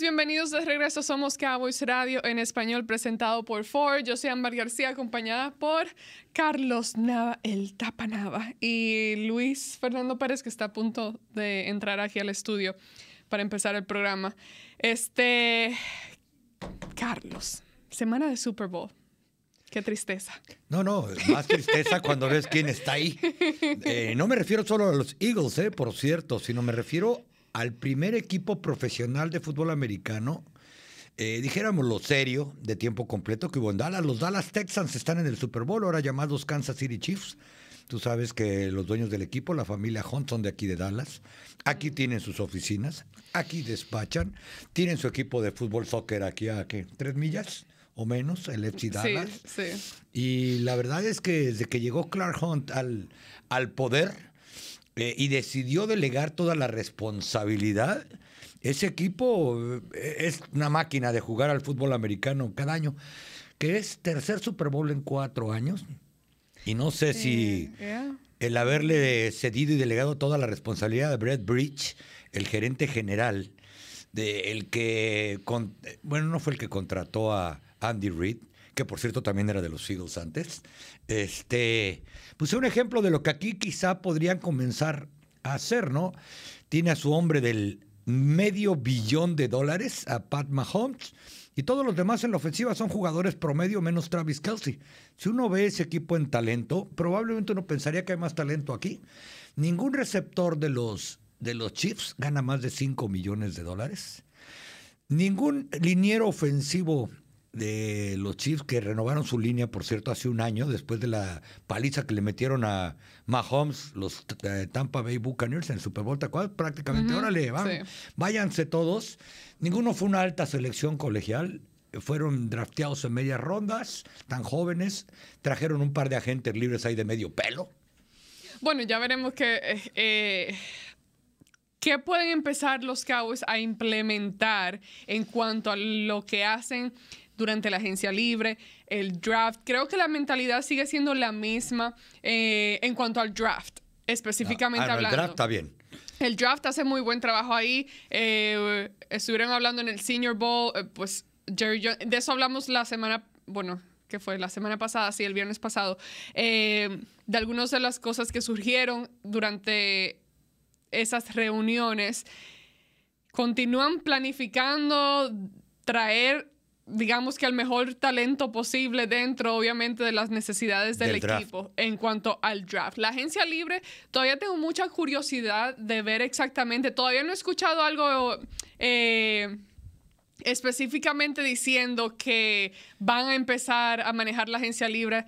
bienvenidos de regreso. Somos Cowboys Radio en español presentado por Ford. Yo soy Amber García, acompañada por Carlos Nava, el Tapanava, y Luis Fernando Pérez, que está a punto de entrar aquí al estudio para empezar el programa. Este, Carlos, semana de Super Bowl. Qué tristeza. No, no, más tristeza cuando ves quién está ahí. Eh, no me refiero solo a los Eagles, eh, por cierto, sino me refiero al primer equipo profesional de fútbol americano, eh, dijéramos lo serio, de tiempo completo que hubo en Dallas. Los Dallas Texans están en el Super Bowl, ahora llamados Kansas City Chiefs. Tú sabes que los dueños del equipo, la familia Hunt, son de aquí de Dallas. Aquí tienen sus oficinas, aquí despachan, tienen su equipo de fútbol soccer aquí a ¿qué? tres millas o menos, el FC Dallas. Y la verdad es que desde que llegó Clark Hunt al, al poder, eh, y decidió delegar toda la responsabilidad. Ese equipo eh, es una máquina de jugar al fútbol americano cada año, que es tercer Super Bowl en cuatro años. Y no sé si el haberle cedido y delegado toda la responsabilidad a Brett Bridge, el gerente general, de el que, bueno, no fue el que contrató a Andy Reid, que por cierto también era de los Eagles antes, este, puse un ejemplo de lo que aquí quizá podrían comenzar a hacer, ¿no? Tiene a su hombre del medio billón de dólares, a Pat Mahomes, y todos los demás en la ofensiva son jugadores promedio menos Travis Kelsey. Si uno ve ese equipo en talento, probablemente uno pensaría que hay más talento aquí. Ningún receptor de los, de los Chiefs gana más de 5 millones de dólares. Ningún liniero ofensivo de los Chiefs que renovaron su línea, por cierto, hace un año, después de la paliza que le metieron a Mahomes, los eh, Tampa Bay Buccaneers en Super Bowl, ¿cuál? Prácticamente, órale, váyanse todos. Ninguno fue una alta selección colegial, fueron drafteados en medias rondas, tan jóvenes, trajeron un par de agentes libres ahí de medio pelo. Bueno, ya veremos qué eh, eh, ¿Qué pueden empezar los Cowboys a implementar en cuanto a lo que hacen durante la agencia libre, el draft. Creo que la mentalidad sigue siendo la misma eh, en cuanto al draft, específicamente ah, ah El draft está bien. El draft hace muy buen trabajo ahí. Eh, estuvieron hablando en el Senior Bowl, eh, pues Jerry Jones, de eso hablamos la semana, bueno, que fue la semana pasada, sí, el viernes pasado, de algunas de las cosas que surgieron durante esas reuniones. Continúan planificando traer digamos que al mejor talento posible dentro, obviamente, de las necesidades del, equipo en cuanto al draft. La agencia libre, todavía tengo mucha curiosidad de ver exactamente, todavía no he escuchado algo... Eh, específicamente diciendo que van a empezar a manejar la agencia libre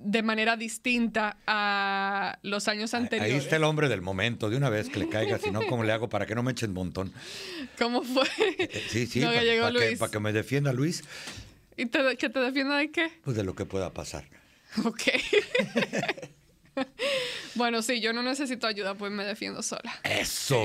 de manera distinta a los años anteriores. Ahí está el hombre del momento, de una vez que le caiga, si no, ¿cómo le hago para que no me echen un montón? ¿Cómo fue? Eh, sí, sí, para que, que, me defienda Luis. ¿Y que te defienda de qué? Pues de lo que pueda pasar. Ok. bueno, sí, yo no necesito ayuda, pues me defiendo sola. Eso.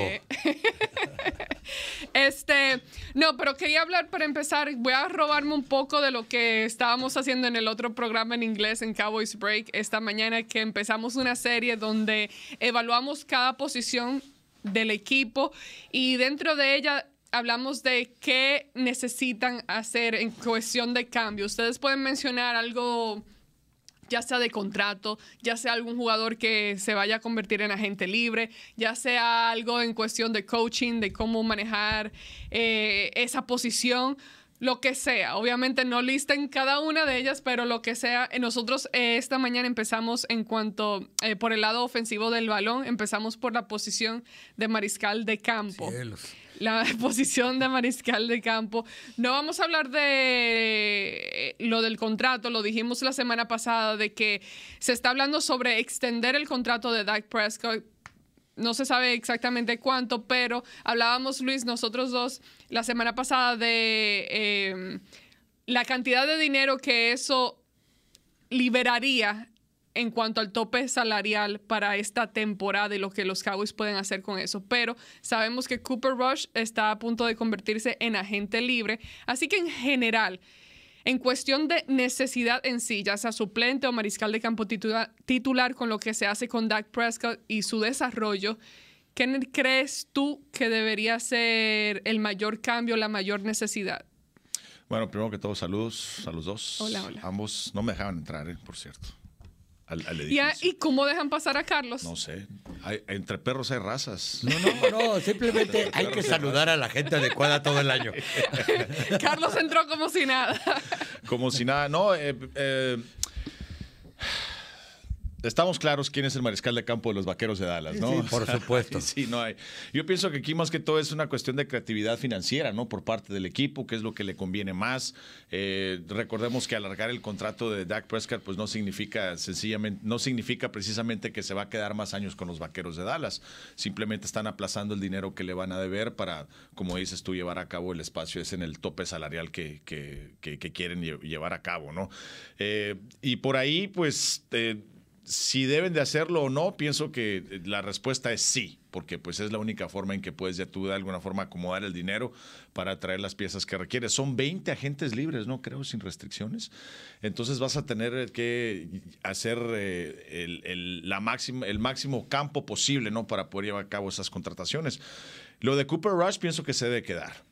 este, no, pero quería hablar para empezar, voy a robarme un poco de lo que estábamos haciendo en el otro programa en inglés, en Cowboys Break, esta mañana, que empezamos una serie donde evaluamos cada posición del equipo y dentro de ella hablamos de qué necesitan hacer en cuestión de cambio. Ustedes pueden mencionar algo ya sea de contrato, ya sea algún jugador que se vaya a convertir en agente libre, ya sea algo en cuestión de coaching, de cómo manejar eh, esa posición lo que sea. Obviamente no listen cada una de ellas, pero lo que sea. Eh, nosotros eh, esta mañana empezamos en cuanto por el lado ofensivo del balón, empezamos por la posición de mariscal de campo la posición de mariscal de campo. No vamos a hablar de eh, lo del contrato, lo dijimos la semana pasada, de que se está hablando sobre extender el contrato de Dak Prescott no se sabe exactamente cuánto, pero hablábamos, Luis, nosotros dos, la semana pasada de eh, la cantidad de dinero que eso liberaría en cuanto al tope salarial para esta temporada y lo que los Cowboys pueden hacer con eso. Pero sabemos que Cooper Rush está a punto de convertirse en agente libre. Así que en general, en cuestión de necesidad en sí, ya sea suplente o mariscal de campo titular con lo que se hace con Dak Prescott y su desarrollo, ¿qué crees tú que debería ser el mayor cambio, la mayor necesidad? Bueno, primero que todo, saludos a los dos. Hola, Ambos no me dejaban entrar, eh, por cierto al, ¿Y, cómo dejan pasar a Carlos? No sé. entre perros hay razas. No, no, no. Simplemente hay que saludar a la gente adecuada todo el año. Carlos entró como si nada. Como si nada. No, eh, eh estamos claros quién es el mariscal de campo de los vaqueros de Dallas, ¿no? por supuesto. Sí, no hay. Yo pienso que aquí más que todo es una cuestión de creatividad financiera, ¿no? Por parte del equipo, qué es lo que le conviene más. Eh, recordemos que alargar el contrato de Dak Prescott, pues no significa sencillamente, no significa precisamente que se va a quedar más años con los vaqueros de Dallas. Simplemente están aplazando el dinero que le van a deber para, como dices tú, llevar a cabo el espacio, es en el tope salarial que, quieren llevar a cabo, ¿no? Eh, y por ahí, pues. Eh, si deben de hacerlo o no, pienso que eh, la respuesta es sí, porque pues es la única forma en que puedes ya tú de alguna forma acomodar el dinero para traer las piezas que requieres. Son 20 agentes libres, ¿no? Creo, sin restricciones. Entonces vas a tener eh, que hacer eh, el, la máxima, el máximo campo posible, ¿no? Para poder llevar a cabo esas contrataciones. Lo de Cooper Rush pienso que se debe quedar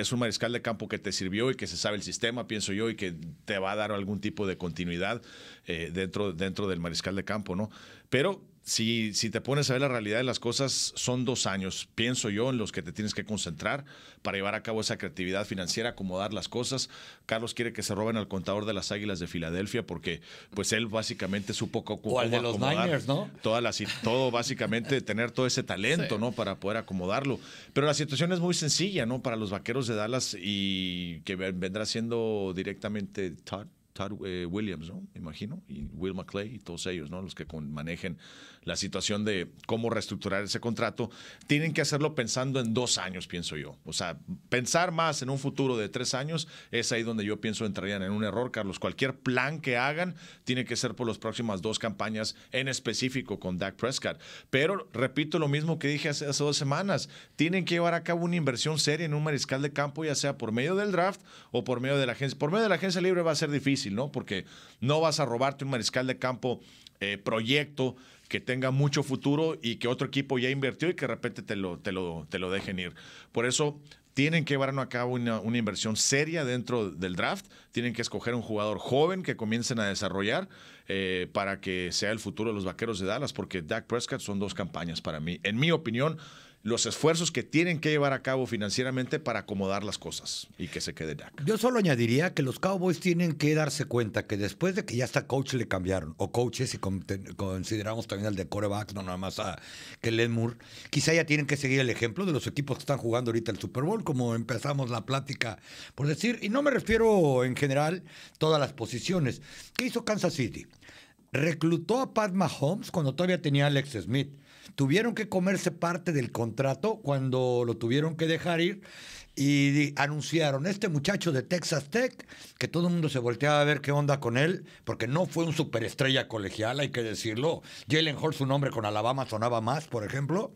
es un mariscal de campo que te sirvió y que se sabe el sistema, pienso yo, y que te va a dar algún tipo de continuidad eh, dentro, dentro del mariscal de campo, ¿no? Pero si, si te pones a ver la realidad de las cosas, son dos años, pienso yo, en los que te tienes que concentrar para llevar a cabo esa creatividad financiera, acomodar las cosas. Carlos quiere que se roben al contador de las Águilas de Filadelfia porque pues él básicamente supo cómo o al de los Niners, ¿no? todo básicamente tener todo ese talento, ¿no? Para poder acomodarlo. Pero la situación es muy sencilla, ¿no? Para los vaqueros de Dallas y que vendrá siendo directamente Todd. Todd eh, Williams, ¿no? imagino, y Will McClay y todos ellos, ¿no? Los que manejen la situación de cómo reestructurar ese contrato, tienen que hacerlo pensando en dos años, pienso yo. O sea, pensar más en un futuro de tres años es ahí donde yo pienso entrarían en un error, Carlos. Cualquier plan que hagan tiene que ser por las próximas dos campañas en específico con Dak Prescott. Pero repito lo mismo que dije hace, hace dos semanas, tienen que llevar a cabo una inversión seria en un mariscal de campo, ya sea por medio del draft o por medio de la agencia. Por medio de la agencia libre va a ser difícil ¿no? Porque no vas a robarte un mariscal de campo eh, proyecto que tenga mucho futuro y que otro equipo ya invirtió y que de repente te lo, te lo, te lo dejen ir. Por eso tienen que llevar a cabo una, inversión seria dentro del draft, tienen que escoger un jugador joven que comiencen a desarrollar eh, para que sea el futuro de los Vaqueros de Dallas, porque Dak Prescott son dos campañas para mí. En mi opinión, los esfuerzos que tienen que llevar a cabo financieramente para acomodar las cosas y que se quede Dak. Yo solo añadiría que los Cowboys tienen que darse cuenta que después de que ya hasta coach le cambiaron, o coaches, si consideramos también al de coreback no nada más a Kellen Moore, quizá ya tienen que seguir el ejemplo de los equipos que están jugando ahorita el Super Bowl, como empezamos la plática por decir, y no me refiero en general todas las posiciones. ¿Qué hizo Kansas City? reclutó a Pat Mahomes cuando todavía tenía Alex Smith tuvieron que comerse parte del contrato cuando lo tuvieron que dejar ir y anunciaron este muchacho de Texas Tech, que todo el mundo se volteaba a ver qué onda con él, porque no fue un superestrella colegial, hay que decirlo. Jalen Hall, su nombre con Alabama sonaba más, por ejemplo.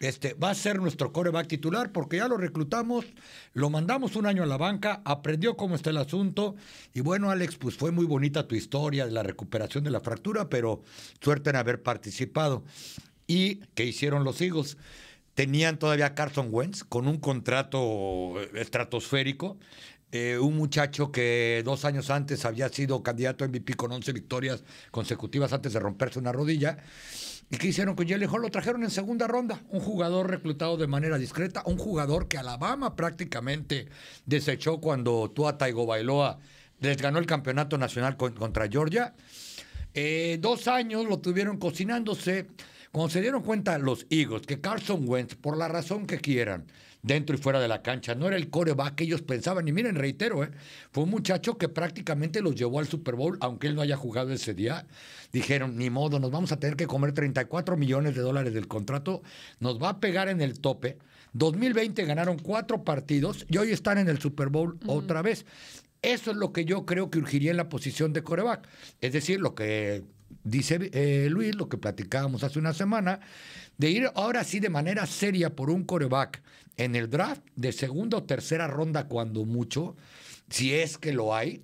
Este, va a ser nuestro coreback titular porque ya lo reclutamos, lo mandamos un año a la banca, aprendió cómo está el asunto. Y bueno, Alex, pues fue muy bonita tu historia de la recuperación de la fractura, pero suerte en haber participado. ¿Y que hicieron los Eagles? Tenían todavía Carson Wentz con un contrato eh, estratosférico. Eh, un muchacho que dos años antes había sido candidato a MVP con 11 victorias consecutivas antes de romperse una rodilla. ¿Y que hicieron con Jalen Lo trajeron en segunda ronda. Un jugador reclutado de manera discreta, un jugador que Alabama prácticamente desechó cuando Tua Taigo Bailoa les ganó el campeonato nacional contra Georgia. Eh, dos años lo tuvieron cocinándose. Cuando se dieron cuenta los Eagles que Carson Wentz, por la razón que quieran, dentro y fuera de la cancha, no era el coreback que ellos pensaban, y miren, reitero, ¿eh? fue un muchacho que prácticamente los llevó al Super Bowl, aunque él no haya jugado ese día. Dijeron, ni modo, nos vamos a tener que comer 34 millones de dólares del contrato, nos va a pegar en el tope. 2020 ganaron cuatro partidos y hoy están en el Super Bowl otra vez. Eso es lo que yo creo que urgiría en la posición de coreback. Es decir, lo que dice eh, Luis, lo que platicábamos hace una semana, de ir ahora sí de manera seria por un coreback en el draft de segunda o tercera ronda cuando mucho, si es que lo hay,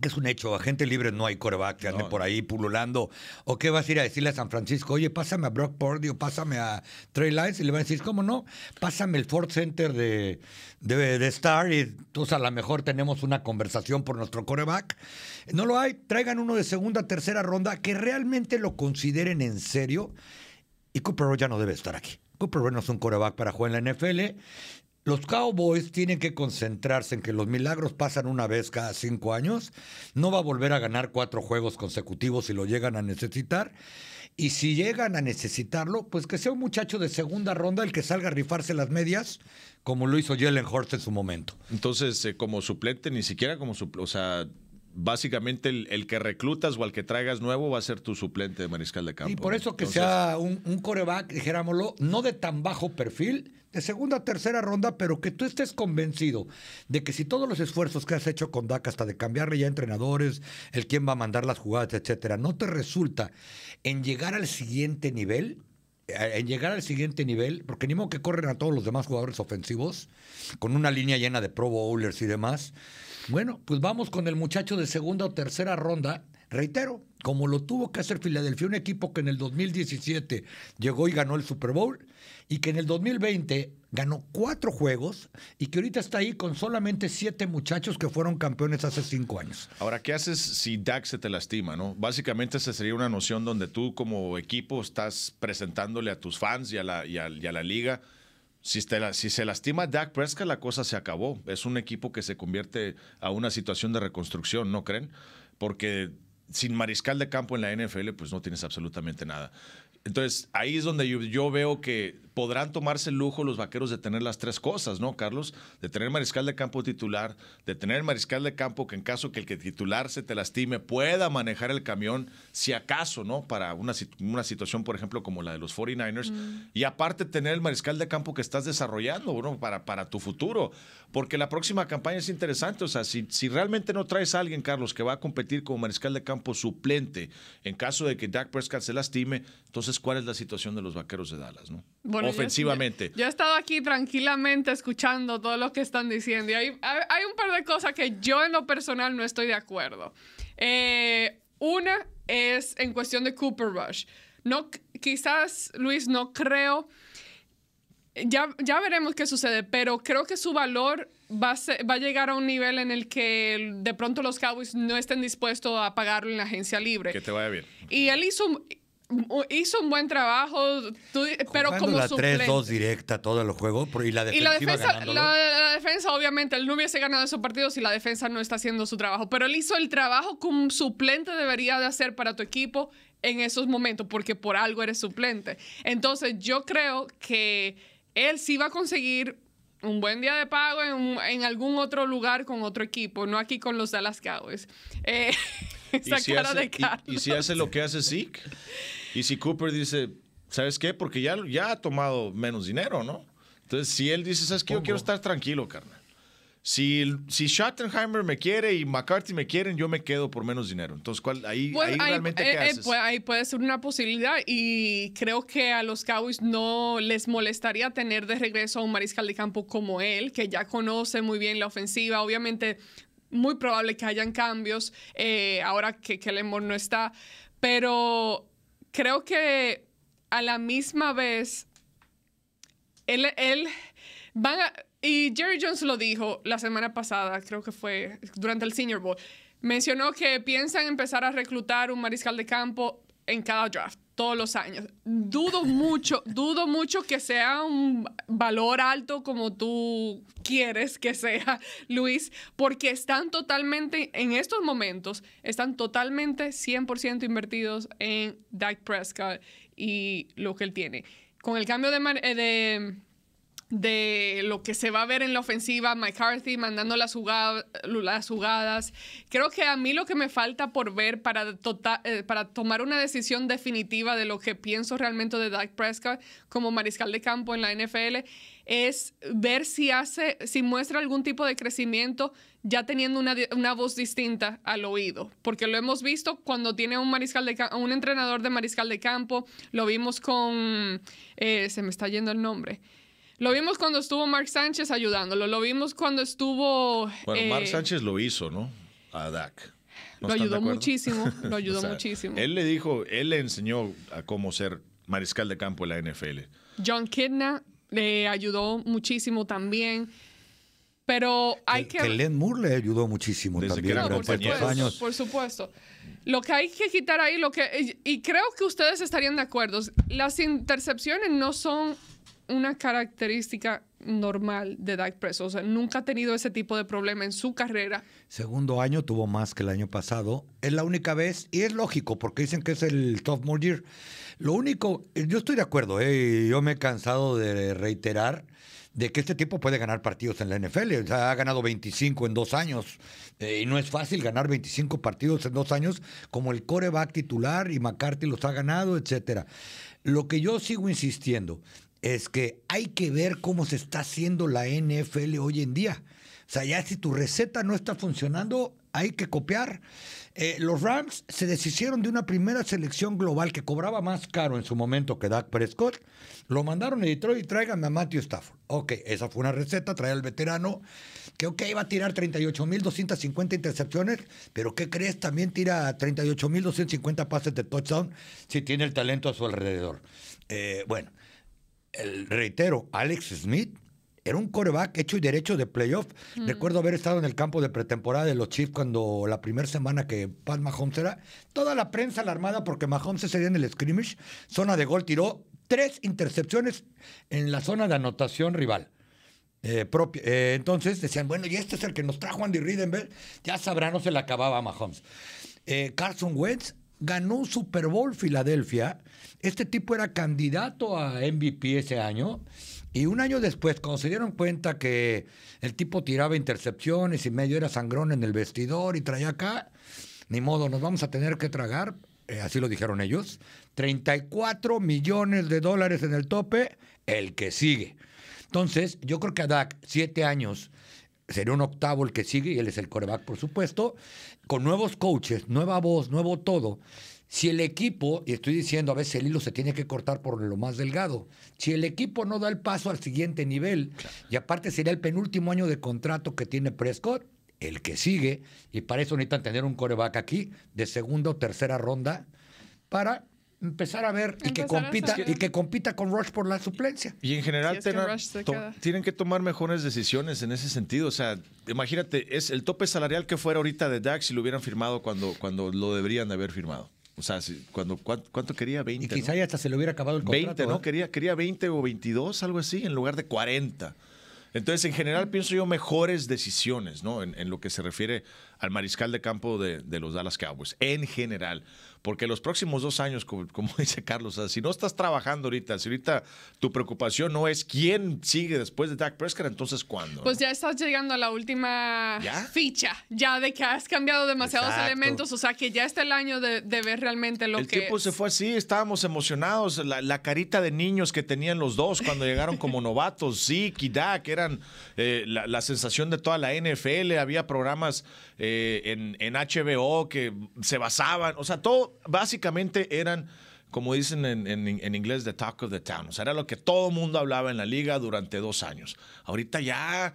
que es un hecho, a gente libre no hay coreback que ande por ahí pululando. ¿O qué vas a ir a decirle a San Francisco? Oye, pásame a Brock Purdy o pásame a Trey Lines, Y le van a decir, ¿cómo no? Pásame el Ford Center de, de, de Star y entonces a lo mejor tenemos una conversación por nuestro coreback. No lo hay. Traigan uno de segunda, tercera ronda que realmente lo consideren en serio. Y Cooper Rowe ya no debe estar aquí. Cooper Rowe no es un coreback para jugar en la NFL los Cowboys tienen que concentrarse en que los milagros pasan una vez cada cinco años. No va a volver a ganar cuatro juegos consecutivos si lo llegan a necesitar. Y si llegan a necesitarlo, pues que sea un muchacho de segunda ronda el que salga a rifarse las medias, como lo hizo Jalen Horst en su momento. Entonces, eh, como suplente, ni siquiera como suplente, o sea, básicamente el, que reclutas o al que traigas nuevo va a ser tu suplente de mariscal de campo. Y por eso que sea un, coreback, dijéramoslo, no de tan bajo perfil, de segunda o tercera ronda, pero que tú estés convencido de que si todos los esfuerzos que has hecho con DAC hasta de cambiarle ya entrenadores, el quién va a mandar las jugadas, etcétera, no te resulta en llegar al siguiente nivel, eh, en llegar al siguiente nivel, porque ni modo que corren a todos los demás jugadores ofensivos, con una línea llena de Pro Bowlers y demás. Bueno, pues vamos con el muchacho de segunda o tercera ronda, Reitero, como lo tuvo que hacer Filadelfia, un equipo que en el 2017 llegó y ganó el Super Bowl y que en el 2020 ganó cuatro juegos y que ahorita está ahí con solamente siete muchachos que fueron campeones hace cinco años. Ahora, ¿qué haces si Dak se te lastima? ¿no? Básicamente esa sería una noción donde tú como equipo estás presentándole a tus fans y a la, la liga. Si, si, se lastima Dak Prescott, la cosa se acabó. Es un equipo que se convierte a una situación de reconstrucción, ¿no creen? Porque sin mariscal de campo en la NFL, pues no tienes absolutamente nada. Entonces, ahí es donde yo, veo que podrán tomarse el lujo los vaqueros de tener las tres cosas, ¿no, Carlos? De tener mariscal de campo titular, de tener mariscal de campo que en caso que el que titular se te lastime pueda manejar el camión, si acaso, ¿no? Para una, una situación, por ejemplo, como la de los 49ers. Mm. Y aparte tener el mariscal de campo que estás desarrollando, ¿no? Para, para tu futuro. Porque la próxima campaña es interesante. O sea, si, si realmente no traes a alguien, Carlos, que va a competir como mariscal de campo suplente en caso de que Dak Prescott se lastime, entonces, ¿cuál es la situación de los vaqueros de Dallas, ¿no? Bueno, ofensivamente. Yo, he estado aquí tranquilamente escuchando todo lo que están diciendo y hay, un par de cosas que yo en lo personal no estoy de acuerdo. Eh, una es en cuestión de Cooper Rush. No, quizás, Luis, no creo. Ya, ya veremos qué sucede, pero creo que su valor va a, va a llegar a un nivel en el que de pronto los Cowboys no estén dispuestos a pagarlo en la agencia libre. Que te vaya bien. Y él hizo, hizo un buen trabajo, pero como la 3-2 directa todos los juegos y la defensa, y la, defensa la, defensa obviamente él no hubiese ganado esos partidos si la defensa no está haciendo su trabajo, pero él hizo el trabajo que un suplente debería de hacer para tu equipo en esos momentos porque por algo eres suplente. Entonces, yo creo que él sí va a conseguir un buen día de pago en, algún otro lugar con otro equipo, no aquí con los Dallas Cowboys. Eh, ¿Y, si hace, lo que hace Zeke, y si Cooper dice, ¿sabes qué? Porque ya, ya ha tomado menos dinero, ¿no? Entonces, si él dice, ¿sabes qué? Yo quiero estar tranquilo, carnal. Si, si Schottenheimer me quiere y McCarthy me quieren, yo me quedo por menos dinero. Entonces, ahí, ahí, realmente ¿qué eh, eh, ahí puede ser una posibilidad y creo que a los Cowboys no les molestaría tener de regreso a un mariscal de campo como él, que ya conoce muy bien la ofensiva. Obviamente muy probable que hayan cambios eh, ahora que Kelemor no está, pero creo que a la misma vez, él, él van y Jerry Jones lo dijo la semana pasada, creo que fue durante el Senior Bowl, mencionó que piensan empezar a reclutar un mariscal de campo en cada draft todos los años. Dudo mucho, dudo mucho que sea un valor alto como tú quieres que sea, Luis, porque están totalmente, en estos momentos, están totalmente 100% invertidos en Dak Prescott y lo que él tiene. Con el cambio de, eh, de de lo que se va a ver en la ofensiva, McCarthy mandando las, las jugadas. Creo que a mí lo que me falta por ver tota-, eh, para, tomar una decisión definitiva de lo que pienso realmente de Dak Prescott como mariscal de campo en la NFL es ver si hace, si muestra algún tipo de crecimiento ya teniendo una, voz distinta al oído, porque lo hemos visto cuando tiene un un entrenador de mariscal de campo, lo vimos con, eh, se me está yendo el nombre, lo vimos cuando estuvo Mark Sánchez ayudándolo, lo vimos cuando estuvo... Bueno, Mark eh, Sánchez lo hizo, ¿no? A Dak. lo ayudó muchísimo, lo ayudó muchísimo. Él le dijo, él le enseñó a cómo ser mariscal de campo en la NFL. John Kidna le ayudó muchísimo también. Pero hay que. Que Len Moore le ayudó muchísimo también no, por supuesto, años. Por supuesto. Lo que hay que quitar ahí, lo que. Y creo que ustedes estarían de acuerdo. Las intercepciones no son una característica normal de Dak Prescott. O sea, nunca ha tenido ese tipo de problema en su carrera. Segundo año tuvo más que el año pasado. Es la única vez, y es lógico, porque dicen que es el sophomore year. Lo único, yo estoy de acuerdo, ¿eh? yo me he cansado de reiterar de que este tipo puede ganar partidos en la NFL. ha ganado 25 en dos años. Eh, y no es fácil ganar 25 partidos en dos años, como el coreback titular y McCarthy los ha ganado, etcétera. Lo que yo sigo insistiendo es que hay que ver cómo se está haciendo la NFL hoy en día. O sea, ya si tu receta no está funcionando, hay que copiar. Eh, los Rams se deshicieron de una primera selección global que cobraba más caro en su momento que Dak Prescott. Lo mandaron a Detroit y traigan a Matthew Stafford. Ok, esa fue una receta, trae al veterano, que ok, iba a tirar 38.250 intercepciones, pero ¿qué crees? También tira 38.250 pases de touchdown si tiene el talento a su alrededor. Eh, bueno, reitero, Alex Smith era un coreback hecho y derecho de playoff. Mm. Recuerdo haber estado en el campo de pretemporada de los Chiefs cuando la primera semana que Pat Mahomes era. Toda la prensa alarmada porque Mahomes se sería en el scrimmage. Zona de gol tiró tres intercepciones en la zona de anotación rival. Eh, eh, entonces decían, bueno, y este es el que nos trajo Andy Ridenberg. Ya sabrá, no se le acababa a Mahomes. Eh, Carson Wentz ganó un Super Bowl Filadelfia. Este tipo era candidato a MVP ese año. Y un año después, cuando se dieron cuenta que el tipo tiraba intercepciones y medio era sangrón en el vestidor y traía acá, ni modo, nos vamos a tener que tragar, eh, así lo dijeron ellos, 34 millones de dólares en el tope, el que sigue. Entonces, yo creo que a Dak, siete años, sería un octavo el que sigue y él es el coreback, por supuesto, con nuevos coaches, nueva voz, nuevo todo. Si el equipo, y estoy diciendo, a veces el hilo se tiene que cortar por lo más delgado, si el equipo no da el paso al siguiente nivel, y aparte sería el penúltimo año de contrato que tiene Prescott, el que sigue, y para eso necesitan tener un coreback aquí de segunda o tercera ronda para empezar a ver y que compita y que compita con Rush por la suplencia. Y en general tienen que tomar mejores decisiones en ese sentido, o sea, imagínate, es el tope salarial que fuera ahorita de Dax si lo hubieran firmado cuando cuando lo deberían de haber firmado. O sea, cuando, ¿cuánto, quería? 20. Y quizá ya hasta se le hubiera acabado el contrato. 20, ¿no? Quería, quería 20 o 22, algo así, en lugar de 40. Entonces, en general, pienso yo mejores decisiones, ¿no? En, lo que se refiere al mariscal de campo de, los Dallas Cowboys, en general porque los próximos dos años, como, dice Carlos, si no estás trabajando ahorita, si ahorita tu preocupación no es quién sigue después de Dak Prescott, entonces cuándo. Pues ya estás llegando a la última ficha, ya de que has cambiado demasiados elementos, o sea que ya está el año de, ver realmente lo que... El tiempo se fue así, estábamos emocionados, la, carita de niños que tenían los dos cuando llegaron como novatos, Zik y Dak, eran eh, la, sensación de toda la NFL, había programas eh, en, en HBO que se basaban, o sea, todo básicamente eran como dicen en, inglés, the talk of the town. O sea, era lo que todo mundo hablaba en la liga durante dos años. Ahorita ya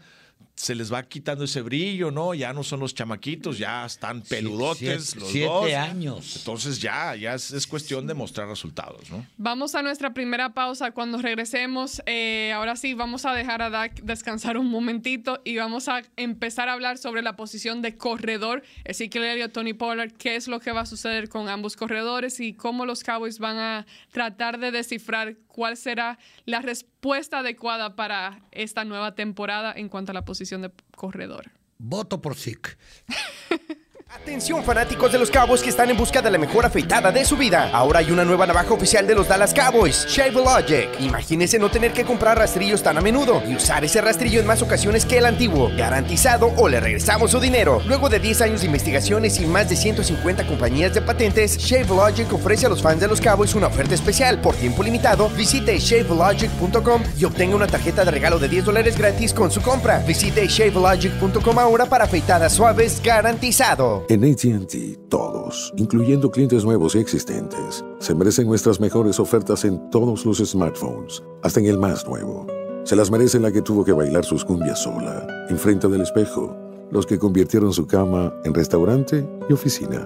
se les va quitando ese brillo, ¿no? Ya no son los chamaquitos, ya están peludotes siete, los siete años. Entonces ya, ya es, cuestión de mostrar resultados, ¿no? Vamos a nuestra primera pausa. Cuando regresemos, eh, ahora sí, vamos a dejar a Dak descansar un momentito y vamos a empezar a hablar sobre la posición de corredor. Así que Tony Pollard, qué es lo que va a suceder con ambos corredores y cómo los Cowboys van a tratar de descifrar cuál será la respuesta adecuada para esta nueva temporada en cuanto a la posición de corredor. Voto por SIC. Atención fanáticos de los Cowboys que están en busca de la mejor afeitada de su vida. Ahora hay una nueva navaja oficial de los Dallas Cowboys, Shave Logic. Imagínense no tener que comprar rastrillos tan a menudo y usar ese rastrillo en más ocasiones que el antiguo. Garantizado o le regresamos su dinero. Luego de 10 años de investigaciones y más de 150 compañías de patentes, Shave Logic ofrece a los fans de los Cowboys una oferta especial. Por tiempo limitado, visite shavelogic.com y obtenga una tarjeta de regalo de 10 dólares gratis con su compra. Visite shavelogic.com ahora para afeitadas suaves garantizado. En ATT, todos, incluyendo clientes nuevos y existentes, se merecen nuestras mejores ofertas en todos los smartphones, hasta en el más nuevo. Se las merece la que tuvo que bailar sus cumbias sola, enfrente del espejo, los que convirtieron su cama en restaurante y oficina,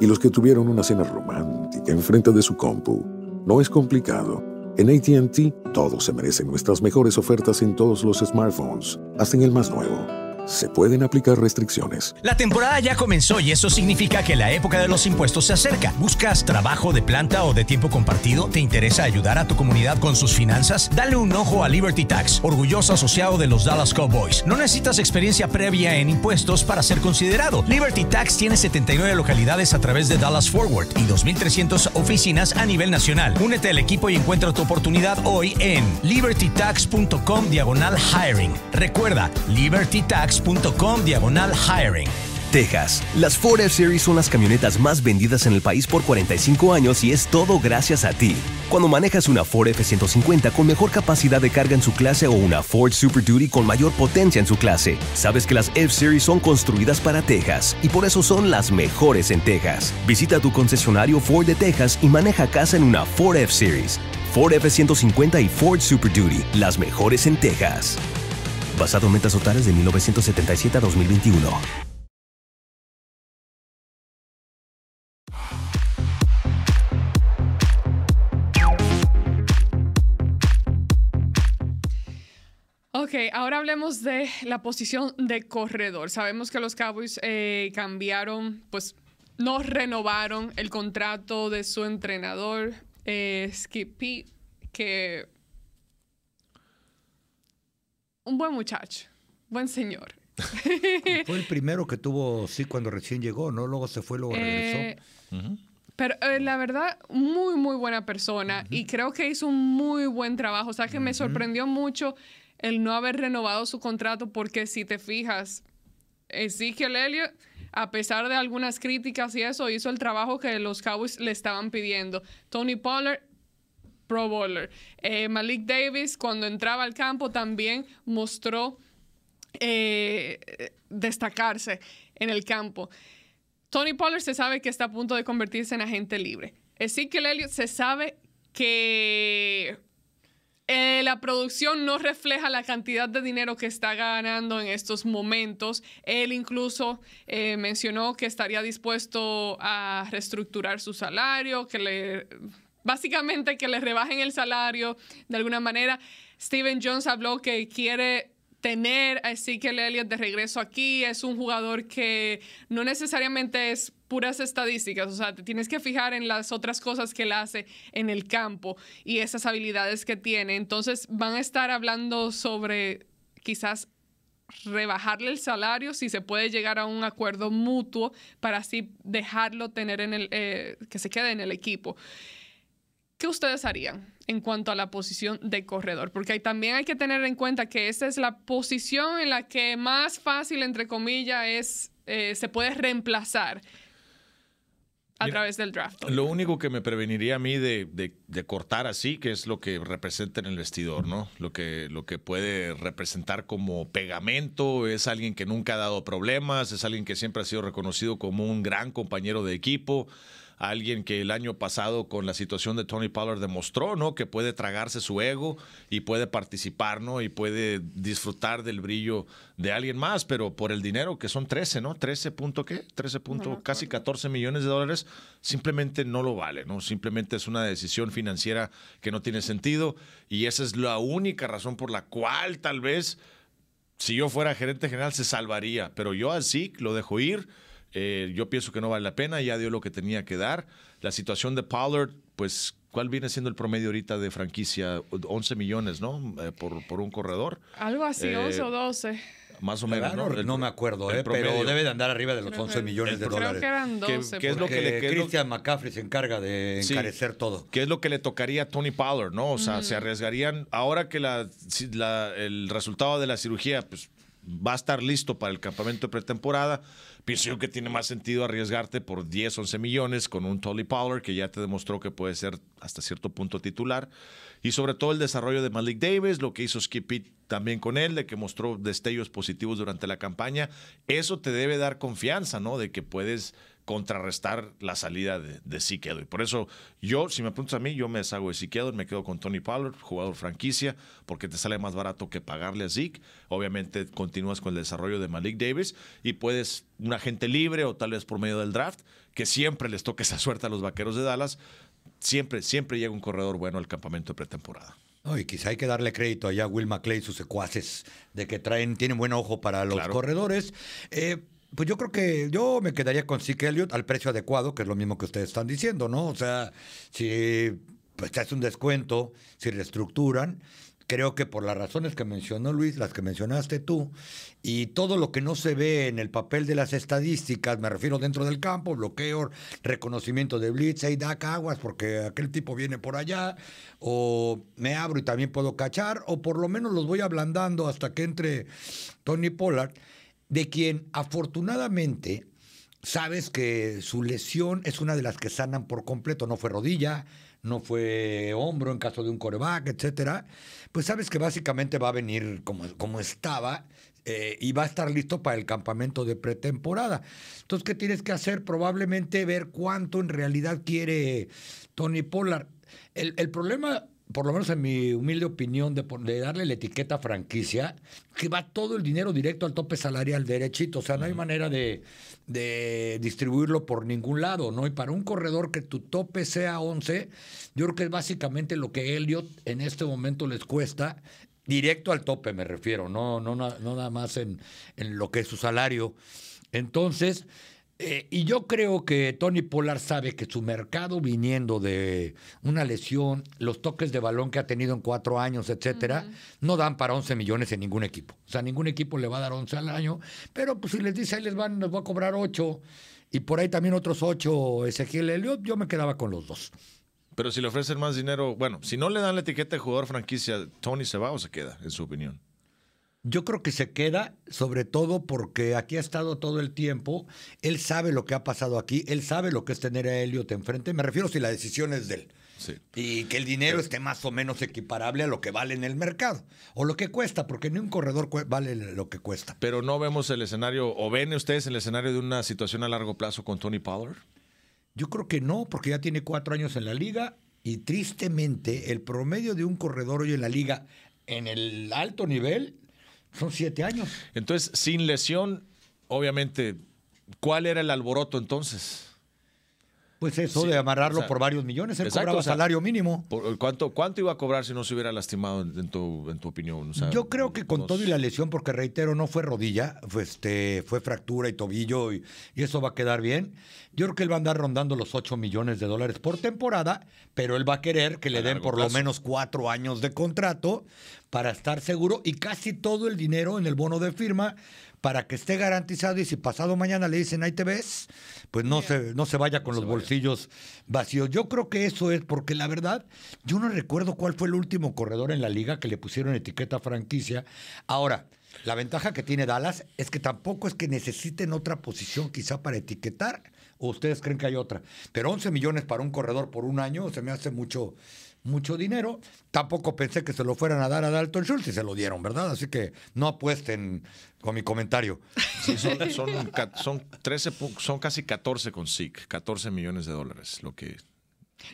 y los que tuvieron una cena romántica enfrente de su compu. No es complicado. En ATT, todos se merecen nuestras mejores ofertas en todos los smartphones, hasta en el más nuevo. Se pueden aplicar restricciones. La temporada ya comenzó y eso significa que la época de los impuestos se acerca. ¿Buscas trabajo de planta o de tiempo compartido? ¿Te interesa ayudar a tu comunidad con sus finanzas? Dale un ojo a Liberty Tax, orgulloso asociado de los Dallas Cowboys. No necesitas experiencia previa en impuestos para ser considerado. Liberty Tax tiene 79 localidades a través de Dallas Forward y 2.300 oficinas a nivel nacional. Únete al equipo y encuentra tu oportunidad hoy en libertytax.com diagonal hiring. Recuerda, Liberty Tax com diagonal hiring. Texas. Las Ford F-Series son las camionetas más vendidas en el país por 45 años y es todo gracias a ti. Cuando manejas una Ford F-150 con mejor capacidad de carga en su clase o una Ford Super Duty con mayor potencia en su clase, sabes que las F-Series son construidas para Texas y por eso son las mejores en Texas. Visita tu concesionario Ford de Texas y maneja casa en una Ford F-Series. Ford F-150 y Ford Super Duty, las mejores en Texas basado en metas totales de 1977 a 2021. Ok, ahora hablemos de la posición de corredor. Sabemos que los Cowboys eh, cambiaron, pues no renovaron el contrato de su entrenador, eh, Skip Pete, que un buen muchacho, buen señor. fue el primero que tuvo, sí, cuando recién llegó, ¿no? Luego se fue, luego regresó. Eh, pero eh, la verdad, muy, muy buena persona y creo que hizo un muy buen trabajo. O sea, que me sorprendió mucho el no haber renovado su contrato porque si te fijas, Ezekiel Elliott, a pesar de algunas críticas y eso, hizo el trabajo que los Cowboys le estaban pidiendo. Tony Pollard Bowler. Eh, Malik Davis, cuando entraba al campo, también mostró eh, destacarse en el campo. Tony Pollard se sabe que está a punto de convertirse en agente libre. Ezekiel Elliott se sabe que eh, la producción no refleja la cantidad de dinero que está ganando en estos momentos. Él incluso mencionó que estaría dispuesto a reestructurar su salario, que le básicamente que le rebajen el salario de alguna manera. Steven Jones habló que quiere tener a Ezekiel Elliott de regreso aquí. Es un jugador que no necesariamente es puras estadísticas, o sea, te tienes que fijar en las otras cosas que él hace en el campo y esas habilidades que tiene. Entonces van a estar hablando sobre quizás rebajarle el salario si se puede llegar a un acuerdo mutuo para así dejarlo tener en el eh, que se quede en el equipo. ¿Qué ustedes harían en cuanto a la posición de corredor? Porque también hay que tener en cuenta que esa es la posición en la que más fácil, entre comillas, es, eh, se puede reemplazar a través del draft. Lo único que me preveniría a mí de, cortar así, que es lo que representa en el vestidor, ¿no? Lo que, lo que puede representar como pegamento, es alguien que nunca ha dado problemas, es alguien que siempre ha sido reconocido como un gran compañero de equipo alguien que el año pasado con la situación de Tony Pollard demostró, ¿no? Que puede tragarse su ego y puede participar, ¿no? Y puede disfrutar del brillo de alguien más, pero por el dinero, que son 13, ¿no? 13 punto qué? 13 punto casi 14 millones de dólares, simplemente no lo vale, ¿no? Simplemente es una decisión financiera que no tiene sentido y esa es la única razón por la cual tal vez si yo fuera gerente general se salvaría, pero yo así lo dejo ir eh, yo pienso que no vale la pena, ya dio lo que tenía que dar. La situación de Pollard, pues, ¿cuál viene siendo el promedio ahorita de franquicia? 11 millones, ¿no? Eh, por, por, un corredor. Algo así, 11 eh, o 12. Más o menos, ¿no? no me acuerdo, pero debe de andar arriba de los 11 millones de dólares. Creo que eran 12. ¿Qué, es lo que Christian McCaffrey se encarga de encarecer todo. ¿Qué es lo que le tocaría a Tony Pollard, no? O sea, se arriesgarían. Ahora que la, la, el resultado de la cirugía pues, va a estar listo para el campamento de pretemporada, Pienso que tiene más sentido arriesgarte por 10, 11 millones con un Tolly Power que ya te demostró que puede ser hasta cierto punto titular. Y sobre todo el desarrollo de Malik Davis, lo que hizo Skip también con él, de que mostró destellos positivos durante la campaña. Eso te debe dar confianza, ¿no? De que puedes contrarrestar la salida de, Siquedo, y Por eso yo, si me preguntas a mí, yo me deshago de Siquedo y me quedo con Tony Pollard, jugador franquicia, porque te sale más barato que pagarle a Zeke. Obviamente continúas con el desarrollo de Malik Davis y puedes un agente libre o tal vez por medio del draft, que siempre les toque esa suerte a los vaqueros de Dallas. Siempre, siempre llega un corredor bueno al campamento de pretemporada. y quizá hay que darle crédito allá a Will McClay y sus secuaces de que traen, tienen buen ojo para los corredores. Eh, pues yo creo que yo me quedaría con Sick Elliott al precio adecuado, que es lo mismo que ustedes están diciendo, ¿no? O sea, si pues, te hace un descuento, si reestructuran, creo que por las razones que mencionó Luis, las que mencionaste tú, y todo lo que no se ve en el papel de las estadísticas, me refiero dentro del campo, bloqueo, reconocimiento de blitz, y da aguas porque aquel tipo viene por allá, o me abro y también puedo cachar, o por lo menos los voy ablandando hasta que entre Tony Pollard de quien afortunadamente sabes que su lesión es una de las que sanan por completo, no fue rodilla, no fue hombro en caso de un coreback, etcétera, pues sabes que básicamente va a venir como, como estaba eh, y va a estar listo para el campamento de pretemporada. Entonces, ¿qué tienes que hacer? Probablemente ver cuánto en realidad quiere Tony Pollard. El, el problema por lo menos en mi humilde opinión, de, darle la etiqueta franquicia, que va todo el dinero directo al tope salarial derechito. O sea, no hay manera de, distribuirlo por ningún lado, ¿no? Y para un corredor que tu tope sea 11, yo creo que es básicamente lo que Elliot en este momento les cuesta directo al tope me refiero, no, no, no nada más en, lo que es su salario. Entonces, eh, y yo creo que Tony Polar sabe que su mercado viniendo de una lesión, los toques de balón que ha tenido en cuatro años, etcétera, no dan para 11 millones en ningún equipo. O sea, ningún equipo le va a dar 11 al año, pero pues si les dice ahí les van, les voy a cobrar 8 y por ahí también otros 8 Ezequiel Elliot, yo me quedaba con los dos. Pero si le ofrecen más dinero, bueno, si no le dan la etiqueta de jugador franquicia, Tony se va o se queda, en su opinión. Yo creo que se queda, sobre todo porque aquí ha estado todo el tiempo, él sabe lo que ha pasado aquí, él sabe lo que es tener a Elliot enfrente, me refiero si la decisión es de él. Sí. Y que el dinero esté más o menos equiparable a lo que vale en el mercado, o lo que cuesta, porque ni un corredor vale lo que cuesta. Pero no vemos el escenario, o ven ustedes el escenario de una situación a largo plazo con Tony Power? Yo creo que no, porque ya tiene cuatro años en la liga y tristemente el promedio de un corredor hoy en la liga en el alto nivel son siete años. Entonces, sin lesión, obviamente, ¿cuál era el alboroto entonces? Pues eso de amarrarlo por varios millones, él cobraba salario mínimo. Por, ¿cuánto, ¿Cuánto iba a cobrar si no se hubiera lastimado en, tu, opinión? Yo creo que con todo y la lesión, porque reitero, no fue rodilla, fue, este, fue fractura y tobillo, y, eso va a quedar bien. Yo creo que él va a andar rondando los 8 millones de dólares por temporada, pero él va a querer que le den por lo menos 4 años de contrato para estar seguro y casi todo el dinero en el bono de firma para que esté garantizado y si pasado mañana le dicen ahí te ves, pues no, se, no se vaya con los bolsillos vacíos. Yo creo que eso es, porque la verdad, yo no recuerdo cuál fue el último corredor en la liga que le pusieron etiqueta franquicia. Ahora, la ventaja que tiene Dallas es que tampoco es que necesiten otra posición quizá para etiquetar, o ustedes creen que hay otra. Pero 11 millones para un corredor por un año se me hace mucho, mucho dinero. Tampoco pensé que se lo fueran a dar a Dalton Schultz y se lo dieron, ¿verdad? Así que no apuesten con mi comentario. son, casi 14 con SIC, 14 millones de dólares, lo que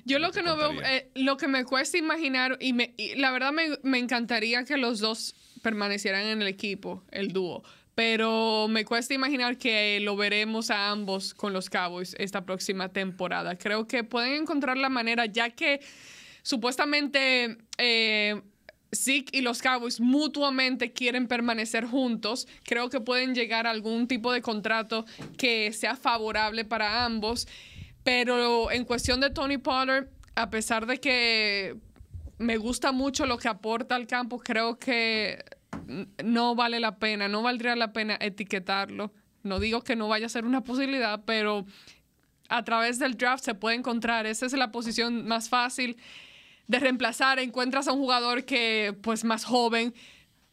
yo lo que no veo, eh, lo que me cuesta imaginar, y, me, la verdad me, me, encantaría que los dos permanecieran en el equipo, el dúo, pero me cuesta imaginar que lo veremos a ambos con los Cowboys esta próxima temporada. Creo que pueden encontrar la manera, ya que Supuestamente, eh, y los Cowboys mutuamente quieren permanecer juntos. Creo que pueden llegar a algún tipo de contrato que sea favorable para ambos. Pero en cuestión de Tony Pollard, a pesar de que me gusta mucho lo que aporta al campo, creo que no vale la pena, no valdría la pena etiquetarlo. No digo que no vaya a ser una posibilidad, pero a través del draft se puede encontrar. Esa es la posición más fácil de reemplazar, encuentras a un jugador que pues más joven,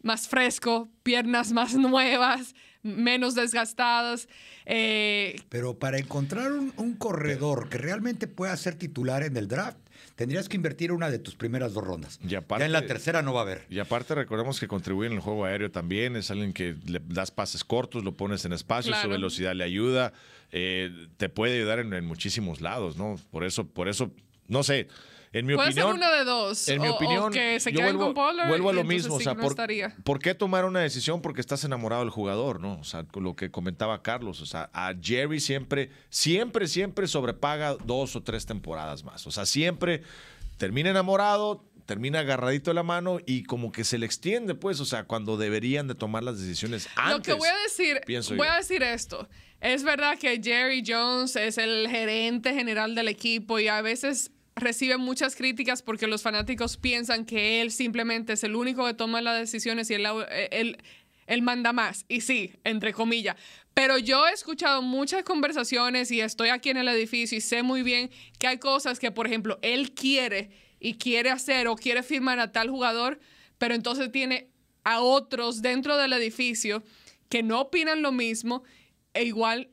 más fresco, piernas más nuevas, menos desgastadas. Eh, Pero para encontrar un, corredor que realmente pueda ser titular en el draft, tendrías que invertir una de tus primeras dos rondas. aparte, ya en la tercera no va a haber. Y aparte recordemos que contribuye en el juego aéreo también, es alguien que le das pases cortos, lo pones en espacio, su velocidad le ayuda, eh, te puede ayudar en, en, muchísimos lados, ¿no? Por eso, por eso, no sé. En mi Puede opinión. Ser uno de dos. En mi opinión. vuelvo, a lo mismo. O sea, por, qué tomar una decisión? Porque estás enamorado del jugador, ¿no? O sea, lo que comentaba Carlos. O sea, a Jerry siempre, siempre, siempre sobrepaga dos o tres temporadas más. O sea, siempre termina enamorado, termina agarradito de la mano y como que se le extiende, pues, o sea, cuando deberían de tomar las decisiones antes. Lo que voy a decir, voy a decir esto. Es verdad que Jerry Jones es el gerente general del equipo y a veces recibe muchas críticas porque los fanáticos piensan que él simplemente es el único que toma las decisiones y eh, él, manda más. Y sí, entre comillas. Pero yo he escuchado muchas conversaciones y estoy aquí en el edificio y sé muy bien que hay cosas que, por ejemplo, él quiere y quiere hacer o quiere firmar a tal jugador, pero entonces tiene a otros dentro del edificio que no opinan lo mismo e igual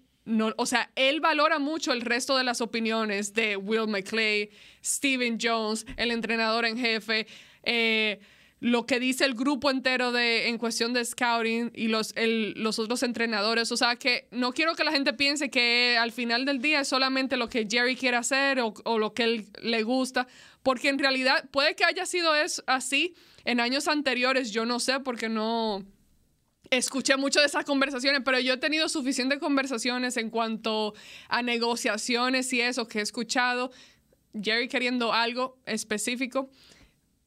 o sea, él valora mucho el resto de las opiniones de Will McClay, Steven Jones, el entrenador en jefe, eh, lo que dice el grupo entero de, en cuestión de scouting y los, los otros entrenadores. O sea, que no quiero que la gente piense que al final del día es solamente lo que Jerry quiere hacer o, lo que él le gusta, porque en realidad puede que haya sido así en años anteriores, yo no sé, porque no escuché mucho de esas conversaciones, pero yo he tenido suficientes conversaciones en cuanto a negociaciones y eso que he escuchado. Jerry queriendo algo específico,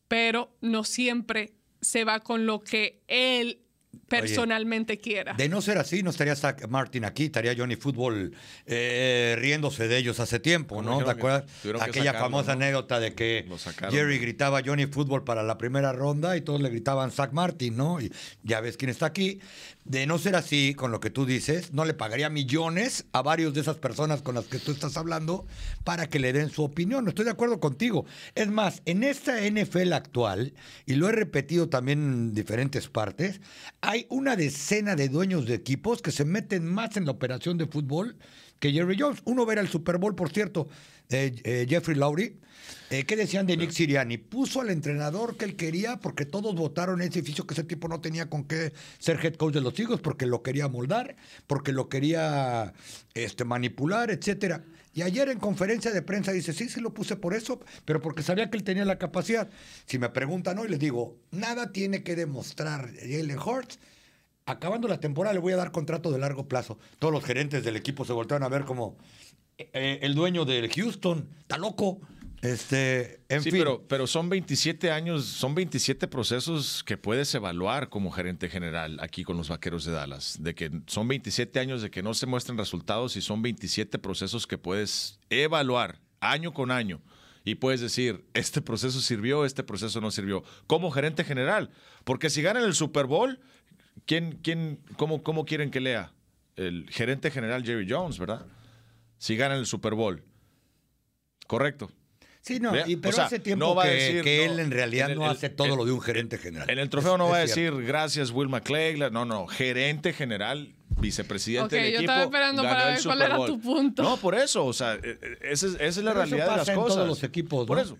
pero no siempre se va con lo que él personalmente quiera. De no ser así, no estaría Zach Martin aquí, estaría Johnny Football eh, riéndose de ellos hace tiempo, ¿no? ¿Te acuerdas? Aquella famosa anécdota de que Jerry gritaba Johnny Football para la primera ronda y todos le gritaban Zach Martin, ¿no? Y ya ves quién está aquí. De no ser así con lo que tú dices, no le pagaría millones a varios de esas personas con las que tú estás hablando para que le den su opinión. No estoy de acuerdo contigo. Es más, en esta NFL actual, y lo he repetido también en diferentes partes, hay una decena de dueños de equipos que se meten más en la operación de fútbol que Jerry Jones. Uno ver el Super Bowl, por cierto, eh, Jeffrey Laurie, eh, ¿Qué decían de Nick Siriani? Puso al entrenador que él quería porque todos votaron en ese edificio que ese tipo no tenía con qué ser head coach de los hijos, porque lo quería moldar, porque lo quería este, manipular, etcétera. Y ayer en conferencia de prensa dice, sí, sí lo puse por eso, pero porque sabía que él tenía la capacidad. Si me preguntan hoy, les digo, nada tiene que demostrar Jalen Hurts acabando la temporada le voy a dar contrato de largo plazo. Todos los gerentes del equipo se voltearon a ver como eh, eh, el dueño del Houston, está loco. Este, en fin. Pero, pero son 27 años, son 27 procesos que puedes evaluar como gerente general aquí con los Vaqueros de Dallas, de que son 27 años de que no se muestren resultados y son 27 procesos que puedes evaluar año con año y puedes decir, este proceso sirvió, este proceso no sirvió, como gerente general. Porque si ganan el Super Bowl, ¿Quién, quién, cómo, quieren que lea? El gerente general Jerry Jones, ¿verdad? Si gana el Super Bowl. Correcto. Sí, no, y, pero hace tiempo que, él en realidad no hace todo lo de un gerente general. En el trofeo no va a decir gracias Will McClay, no, no, gerente general, vicepresidente del yo equipo. Yo estaba esperando para ver cuál era tu punto. No, por eso, o sea, e, e, esa es, la realidad de las cosas. los equipos, Por eso.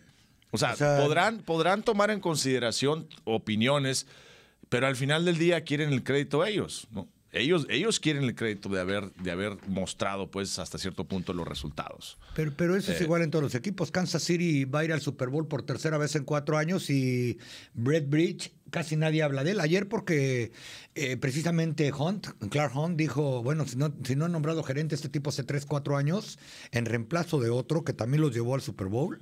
O sea, podrán, podrán tomar en consideración opiniones pero al final del día quieren el crédito ellos, ¿no? Ellos, ellos quieren el crédito de haber, de haber mostrado, pues, hasta cierto punto los resultados. Pero, pero eso es eh. igual en todos los equipos. Kansas City va a ir al Super Bowl por tercera vez en cuatro años y Brett Bridge casi nadie habla de él. Ayer porque eh, precisamente Hunt, Clark Hunt, dijo, bueno, si no, si no nombrado gerente este tipo hace 3, 4 años, en reemplazo de otro que también los llevó al Super Bowl,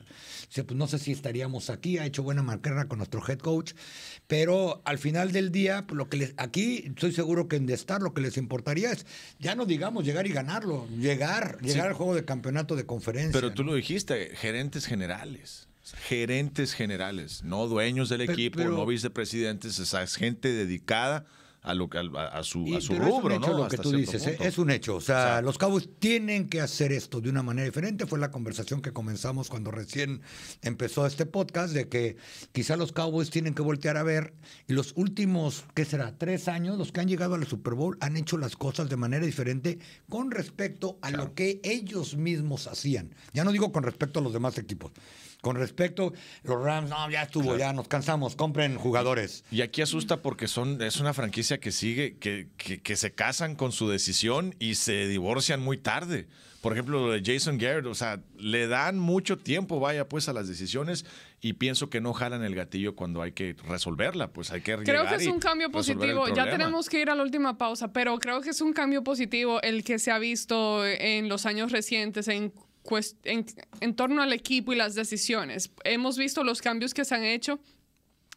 pues no sé si estaríamos aquí, ha hecho buena marcarla con nuestro head coach, pero al final del día, pues, lo que aquí estoy seguro que en de lo que les importaría es, ya no digamos llegar y ganarlo, llegar, llegar al juego de campeonato de conferencia. Pero tú lo dijiste, gerentes generales gerentes generales, no dueños del equipo, no vicepresidentes, esa gente dedicada a lo que a, su, rubro, ¿no? Lo que tú dices, ¿eh? es un hecho. O sea, los Cowboys tienen que hacer esto de una manera diferente. Fue la conversación que comenzamos cuando recién empezó este podcast, de que quizá los Cowboys tienen que voltear a ver. Y los últimos, ¿qué será? Tres años, los que han llegado al Super Bowl han hecho las cosas de manera diferente con respecto a lo que ellos mismos hacían. Ya no digo con respecto a los demás equipos. Con respecto, los Rams, no, ya estuvo, ya nos cansamos, compren jugadores. Y aquí asusta porque son, es una franquicia que sigue, que, que, se casan con su decisión y se divorcian muy tarde. Por ejemplo, lo de Jason Garrett, o sea, le dan mucho tiempo, vaya, pues, a las decisiones y pienso que no jalan el gatillo cuando hay que resolverla, pues hay que Creo que es un cambio positivo, ya tenemos que ir a la última pausa, pero creo que es un cambio positivo el que se ha visto en los años recientes en en, torno al equipo y las decisiones. Hemos visto los cambios que se han hecho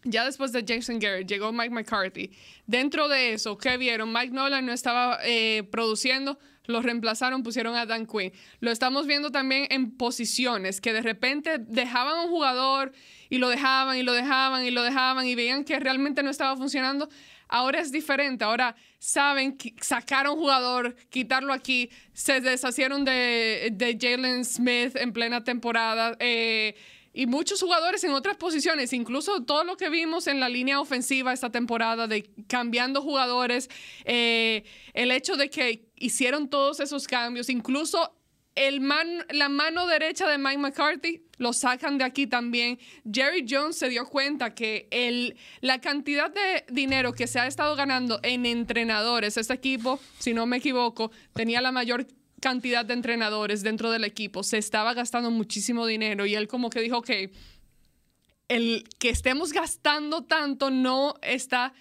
ya después de Jason Garrett llegó Mike McCarthy. Dentro de eso, ¿qué vieron? Mike Nolan no estaba eh, produciendo, lo reemplazaron, pusieron a Dan Quinn. Lo estamos viendo también en posiciones, que de repente dejaban un jugador y lo dejaban y lo dejaban y lo dejaban y veían que realmente no estaba funcionando. Ahora es diferente, ahora saben sacar a un jugador, quitarlo aquí, se deshacieron de, Jalen Smith en plena temporada. Eh, y muchos jugadores en otras posiciones, incluso todo lo que vimos en la línea ofensiva esta temporada de cambiando jugadores, eh, el hecho de que hicieron todos esos cambios, incluso el man, la mano derecha de Mike McCarthy lo sacan de aquí también. Jerry Jones se dio cuenta que el, la cantidad de dinero que se ha estado ganando en entrenadores, este equipo, si no me equivoco, tenía la mayor cantidad de entrenadores dentro del equipo, se estaba gastando muchísimo dinero y él como que dijo, ok, el que estemos gastando tanto no está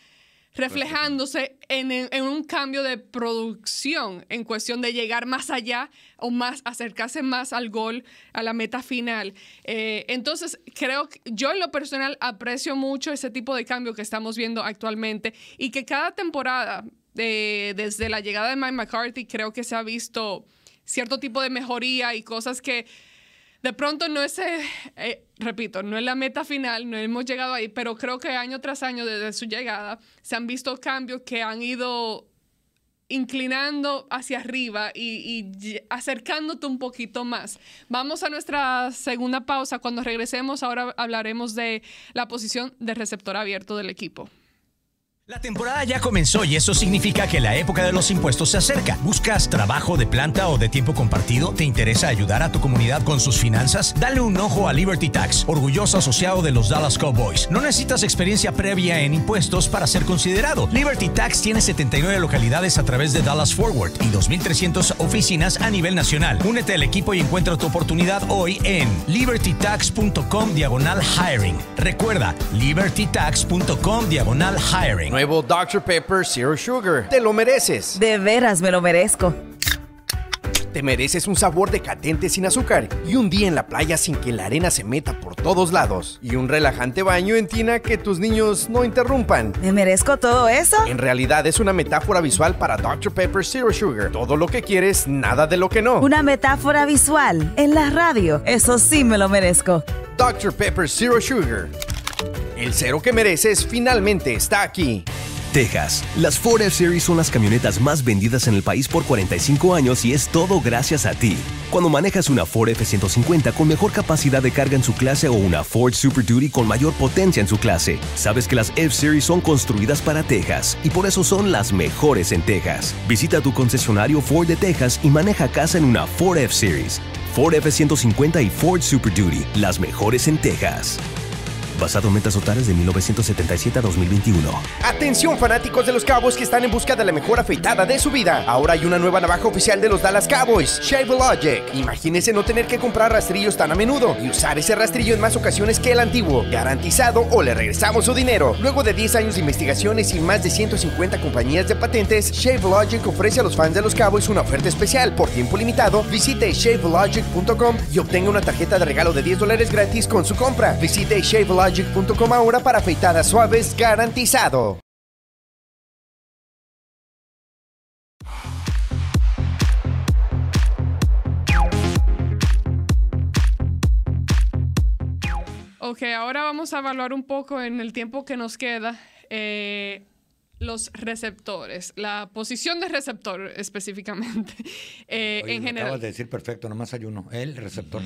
reflejándose en, un cambio de producción en cuestión de llegar más allá o más acercarse más al gol, a la meta final. Eh, entonces, creo que yo en lo personal aprecio mucho ese tipo de cambio que estamos viendo actualmente y que cada temporada, desde la llegada de Mike McCarthy, creo que se ha visto cierto tipo de mejoría y cosas que de pronto no es, eh, eh, repito, no es la meta final, no hemos llegado ahí, pero creo que año tras año desde su llegada se han visto cambios que han ido inclinando hacia arriba y, acercándote un poquito más. Vamos a nuestra segunda pausa. Cuando regresemos, ahora hablaremos de la posición de receptor abierto del equipo. La temporada ya comenzó y eso significa que la época de los impuestos se acerca. ¿Buscas trabajo de planta o de tiempo compartido? ¿Te interesa ayudar a tu comunidad con sus finanzas? Dale un ojo a Liberty Tax, orgulloso asociado de los Dallas Cowboys. No necesitas experiencia previa en impuestos para ser considerado. Liberty Tax tiene 79 localidades a través de Dallas Forward y 2.300 oficinas a nivel nacional. Únete al equipo y encuentra tu oportunidad hoy en libertytax.com diagonal hiring. Recuerda, libertytax.com diagonal hiring nuevo Dr. Pepper Zero Sugar. Te lo mereces. De veras me lo merezco. Te mereces un sabor decadente sin azúcar y un día en la playa sin que la arena se meta por todos lados y un relajante baño en tina que tus niños no interrumpan. ¿Me merezco todo eso? En realidad es una metáfora visual para Dr. Pepper Zero Sugar. Todo lo que quieres, nada de lo que no. Una metáfora visual en la radio. Eso sí me lo merezco. Dr. Pepper Zero Sugar. El cero que mereces finalmente está aquí. Texas. Las Ford F-Series son las camionetas más vendidas en el país por 45 años y es todo gracias a ti. Cuando manejas una Ford F-150 con mejor capacidad de carga en su clase o una Ford Super Duty con mayor potencia en su clase, sabes que las F-Series son construidas para Texas y por eso son las mejores en Texas. Visita tu concesionario Ford de Texas y maneja casa en una Ford F-Series. Ford F-150 y Ford Super Duty, las mejores en Texas basado en metas totales de 1977 a 2021. Atención fanáticos de los Cowboys que están en busca de la mejor afeitada de su vida. Ahora hay una nueva navaja oficial de los Dallas Cowboys, Shave Logic. Imagínese no tener que comprar rastrillos tan a menudo y usar ese rastrillo en más ocasiones que el antiguo. Garantizado o le regresamos su dinero. Luego de 10 años de investigaciones y más de 150 compañías de patentes, Shave Logic ofrece a los fans de los Cowboys una oferta especial por tiempo limitado. Visite shavelogic.com y obtenga una tarjeta de regalo de 10 dólares gratis con su compra. Visite Shave Magic.com ahora para afeitadas suaves garantizado. Ok, ahora vamos a evaluar un poco en el tiempo que nos queda. Eh, los receptores, la posición de receptor específicamente, eh, en general. Acabas de decir perfecto, nomás hay uno, el receptor.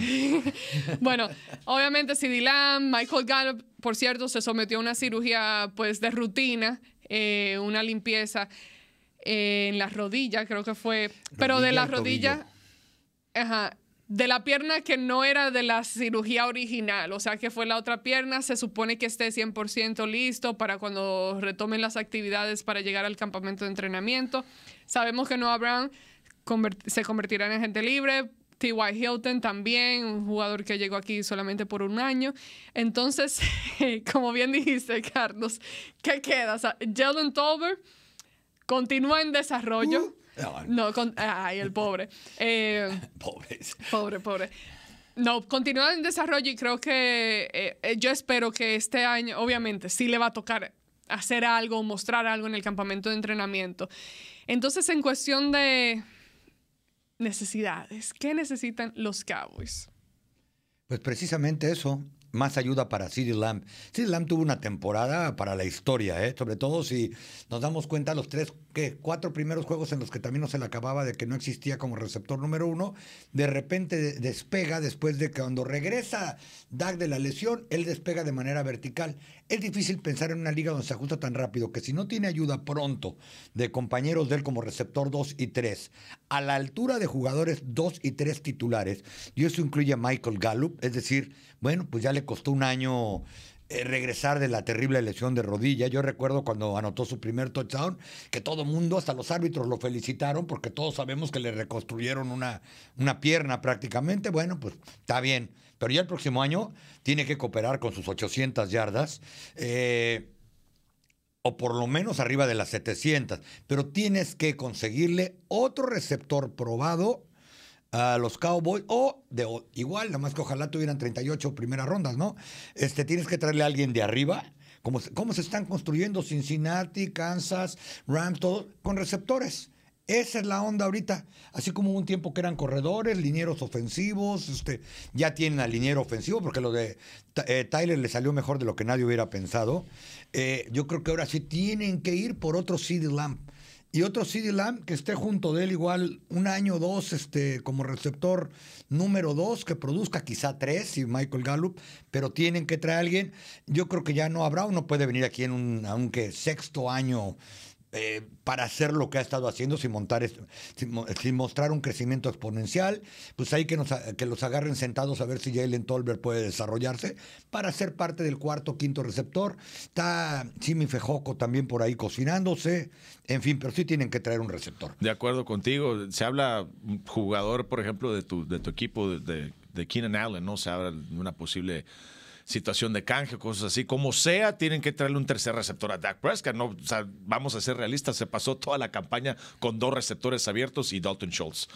bueno, obviamente CD Michael Gallup, por cierto, se sometió a una cirugía pues de rutina, eh, una limpieza eh, en la rodillas creo que fue, pero de la rodilla, ajá, de la pierna que no era de la cirugía original, o sea que fue la otra pierna, se supone que esté 100% listo para cuando retomen las actividades para llegar al campamento de entrenamiento. Sabemos que Noah Brown se convertirá en gente libre, T.Y. Hilton también, un jugador que llegó aquí solamente por un año. Entonces, como bien dijiste, Carlos, ¿qué queda? O sea, Jalen Tolbert continúa en desarrollo. Uh. No, ay, el pobre. Eh, pobre. Pobre, No, continúa en desarrollo y creo que eh, eh, yo espero que este año, obviamente, sí le va a tocar hacer algo, mostrar algo en el campamento de entrenamiento. Entonces, en cuestión de necesidades, ¿qué necesitan los Cowboys? Pues precisamente eso, más ayuda para CD Lamb. CD Lamb tuvo una temporada para la historia, sobre todo si nos damos cuenta los tres Cuatro primeros juegos en los que también no se le acababa de que no existía como receptor número uno. De repente despega después de que cuando regresa dag de la lesión, él despega de manera vertical. Es difícil pensar en una liga donde se ajusta tan rápido que si no tiene ayuda pronto de compañeros de él como receptor 2 y 3, a la altura de jugadores 2 y 3 titulares, y eso incluye a Michael Gallup, es decir, bueno, pues ya le costó un año eh, regresar de la terrible lesión de rodilla. Yo recuerdo cuando anotó su primer touchdown, que todo mundo, hasta los árbitros, lo felicitaron porque todos sabemos que le reconstruyeron una, una pierna prácticamente. Bueno, pues está bien. Pero ya el próximo año tiene que cooperar con sus 800 yardas. Eh, o por lo menos arriba de las 700, pero tienes que conseguirle otro receptor probado a los Cowboys o de igual, nada más que ojalá tuvieran 38 primeras rondas, ¿no? Este, tienes que traerle a alguien de arriba. Como, ¿Cómo se están construyendo Cincinnati, Kansas, Rams, todo, con receptores? Esa es la onda ahorita. Así como hubo un tiempo que eran corredores, linieros ofensivos, este, ya tienen al liniero ofensivo, porque lo de eh, Tyler le salió mejor de lo que nadie hubiera pensado. Eh, yo creo que ahora sí tienen que ir por otro CD Lamp y otro CD Lamb que esté junto de él igual un año o dos este, como receptor número dos, que produzca quizá tres, y Michael Gallup, pero tienen que traer a alguien. Yo creo que ya no habrá, uno puede venir aquí en un, aunque sexto año eh, para hacer lo que ha estado haciendo sin montar sin, mostrar un crecimiento exponencial, pues hay que, que los agarren sentados a ver si Jalen Tolbert puede desarrollarse para ser parte del cuarto, quinto receptor. Está Jimmy Fejoco también por ahí cocinándose. En fin, pero sí tienen que traer un receptor. De acuerdo contigo, se habla mm, jugador, por ejemplo, de tu, de tu equipo, de, de, de Keenan Allen, ¿no? Se habla de una posible situación de canje, cosas así. Como sea, tienen que traerle un tercer receptor a Dak Prescott. No, vamos a ser realistas, se pasó toda la campaña con dos receptores abiertos y Dalton Schultz.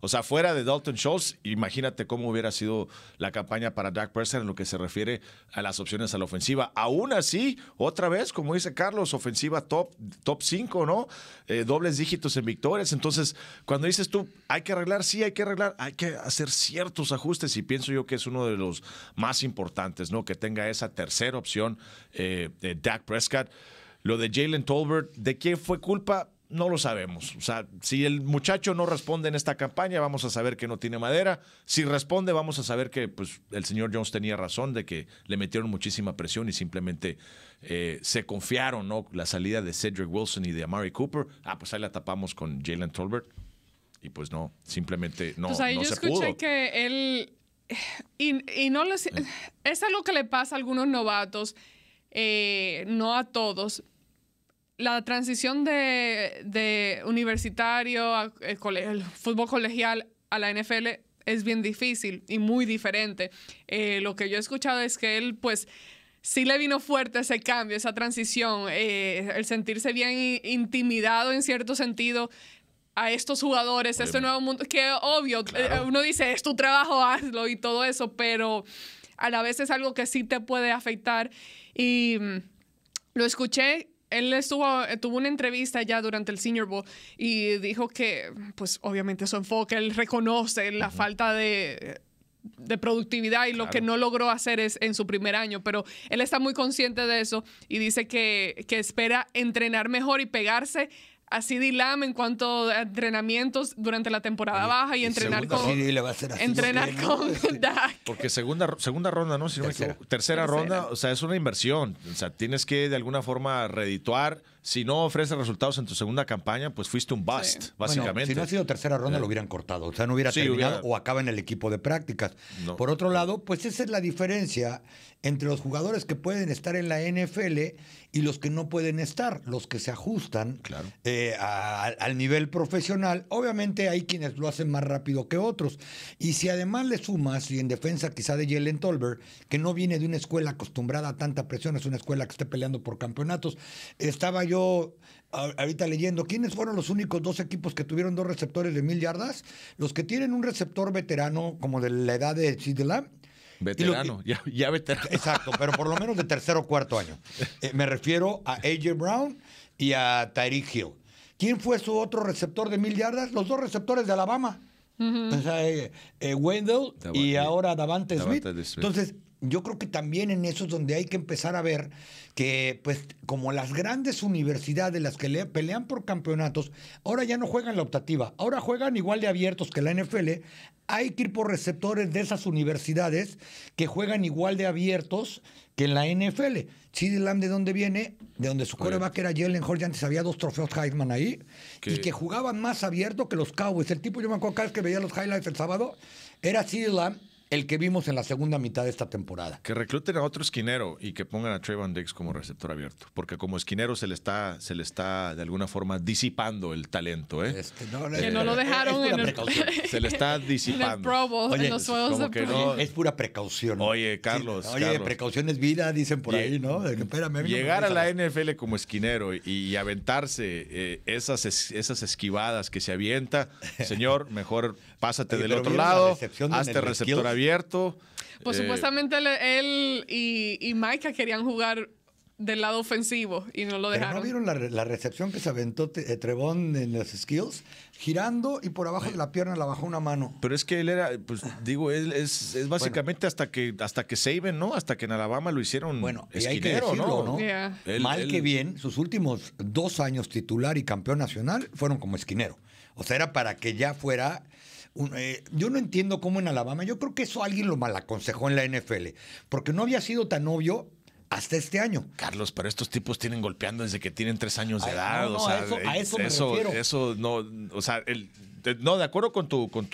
O sea, fuera de Dalton Schultz, imagínate cómo hubiera sido la campaña para Dak Prescott en lo que se refiere a las opciones a la ofensiva. Aún así, otra vez, como dice Carlos, ofensiva top, top 5, ¿no? Eh, dobles dígitos en victorias. Entonces, cuando dices tú, hay que arreglar, sí, hay que arreglar, hay que hacer ciertos ajustes y pienso yo que es uno de los más importantes, ¿no? Que tenga esa tercera opción eh, de Dak Prescott. Lo de Jalen Tolbert, ¿de quién fue culpa? no lo sabemos. O sea, si el muchacho no responde en esta campaña, vamos a saber que no tiene madera. Si responde, vamos a saber que pues, el señor Jones tenía razón de que le metieron muchísima presión y simplemente eh, se confiaron, ¿no? La salida de Cedric Wilson y de Amari Cooper. Ah, pues ahí la tapamos con Jalen Tolbert. Y pues no, simplemente no, pues, ahí yo escuché que él. Y, y no les. Eh. Es algo que le pasa a algunos novatos, eh, no a todos, la transición de, universitario, a, eh, fútbol colegial a la NFL es bien difícil y muy diferente. Eh, lo que yo he escuchado es que él, pues, sí le vino fuerte ese cambio, esa transición, eh, el sentirse bien intimidado en cierto sentido a estos jugadores, a este nuevo mundo, que obvio, uno dice, es tu trabajo, hazlo y todo eso, pero a la vez es algo que sí te puede afectar. Y mm, lo escuché él estuvo, eh, tuvo una entrevista ya durante el Senior Bowl y dijo que, pues obviamente su enfoque, él reconoce la falta de, de productividad y lo que no logró hacer es en su primer año, pero él está muy consciente de eso y dice que, que espera entrenar mejor y pegarse así Dilam en cuanto a entrenamientos durante la temporada baja y, entrenar con entrenar con Porque segunda segunda ronda, ¿no? tercera. ronda, o sea, es una inversión, o sea, tienes que de alguna forma redituar si no ofreces resultados en tu segunda campaña, pues fuiste un bust, básicamente. si no ha sido tercera ronda, lo hubieran cortado. O sea, no hubiera terminado o acaba en el equipo de prácticas. Por otro lado, pues esa es la diferencia entre los jugadores que pueden estar en la NFL y los que no pueden estar, los que se ajustan eh, al nivel profesional. Obviamente hay quienes lo hacen más rápido que otros. Y si además le sumas, y en defensa quizá de Jalen Tolbert, que no viene de una escuela acostumbrada a tanta presión, es una escuela que esté peleando por campeonatos, estaba yo ahorita leyendo, ¿quiénes fueron los únicos dos equipos que tuvieron dos receptores de mil yardas? Los que tienen un receptor veterano como de la edad de Lamb, Veterano, ya, veterano. Exacto, pero por lo menos de tercer o cuarto año. Eh, me refiero a A.J. Brown y a Tyreek Hill. ¿Quién fue su otro receptor de mil yardas? Los dos receptores de Alabama. o sea, eh, eh, Wendell y ahora Davante Smith. Davante Smith. Entonces, yo creo que también en eso es donde hay que empezar a ver que, pues, como las grandes universidades, las que pelean por campeonatos, ahora ya no juegan la optativa, ahora juegan igual de abiertos que la NFL. Hay que ir por receptores de esas universidades que juegan igual de abiertos que en la NFL. CD Lamb, ¿de dónde viene? De donde su coreback era Jalen jorge antes había dos trofeos Heisman ahí, y que jugaban más abiertos que los Cowboys. El tipo, yo me acuerdo que veía los highlights el sábado, era CD Lamb el que vimos en la segunda mitad de esta temporada. Que recluten a otro esquinero y que pongan a Trayvon Diggs como receptor abierto, porque como esquinero se le está, se le está de alguna forma disipando el talento, ¿eh? Este, que no lo dejaron en el, se le está disipando. Es pura precaución. Oye, Carlos, oye, precaución es vida, dicen por ahí, ¿no? espérame, llegar a la NFL como esquinero y, aventarse eh, esas, esas esquivadas que se avienta, señor, mejor pásate del otro lado, hazte receptor abierto. Pues eh, supuestamente él y, y Maika querían jugar del lado ofensivo y no lo dejaron. ¿No vieron la, recepción que se aventó eh, Trebón en los skills? Girando y por abajo de la pierna la bajó una mano. Pero es que él era, pues digo, él es, básicamente hasta que hasta que Saban, ¿no? Hasta que en Alabama lo hicieron bueno, esquinero, ¿no? Mal que bien, sus últimos dos años titular y campeón nacional fueron como esquinero. O sea, era para que ya fuera eh, yo no entiendo cómo en Alabama, yo creo que eso alguien lo malaconsejó en la NFL, porque no había sido tan obvio hasta este año. Carlos, pero estos tipos tienen golpeando desde que tienen tres años de edad. a eso, me refiero. no, o sea, eh, no, de acuerdo con tu, con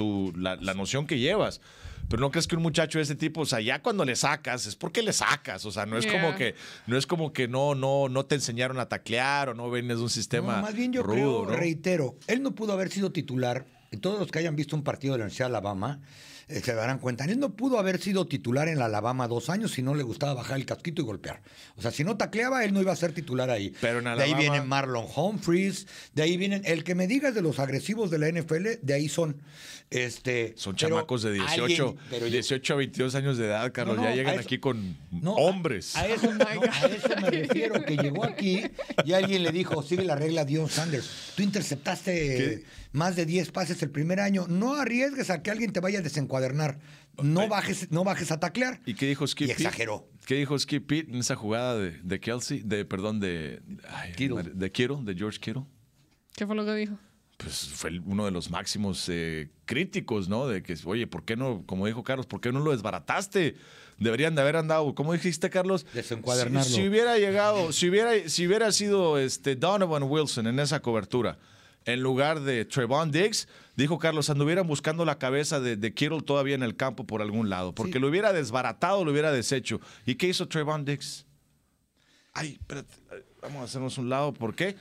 la, noción que llevas. Pero no crees que un muchacho de ese tipo, o sea, ya cuando le sacas, es porque le sacas. O sea, no es como que, no es como que no, no, no te enseñaron a taclear o no vienes de un sistema. más bien yo rudo, creo, reitero, él no pudo haber sido titular y todos los que hayan visto un partido de la Universidad de Alabama eh, se darán cuenta. Él no pudo haber sido titular en la Alabama dos años si no le gustaba bajar el casquito y golpear. O sea, si no tacleaba, él no iba a ser titular ahí. Pero en Alabama... De ahí viene Marlon Humphreys, de ahí vienen. El que me digas de los agresivos de la NFL, de ahí son. Este, son chamacos de 18, pero 18 a 22 años de edad, Carlos. ya llegan aquí con hombres. A, eso, me refiero, que llegó aquí y alguien le dijo, sigue la regla Dion Sanders. Tú interceptaste más de 10 pases el primer año. No arriesgues a que alguien te vaya a desencuadernar. No bajes, no bajes a taclear. ¿Y qué dijo Skip? Y exageró. ¿Qué dijo Skip Pitt en esa jugada de, Kelsey? De, perdón, de. De de George Kittle. ¿Qué fue lo que dijo? Pues fue uno de los máximos eh, críticos, ¿no? De que, oye, ¿por qué no, como dijo Carlos, ¿por qué no lo desbarataste? Deberían de haber andado, ¿Cómo dijiste, Carlos? Desencuadernarlo. Si, hubiera llegado, si hubiera, si hubiera sido este Donovan Wilson en esa cobertura, en lugar de Trevon Diggs, dijo Carlos, anduvieran buscando la cabeza de, de Kittle todavía en el campo por algún lado, porque lo hubiera desbaratado, lo hubiera deshecho. ¿Y qué hizo Trevon Diggs? Ay, espérate, vamos a hacernos un lado, ¿por qué?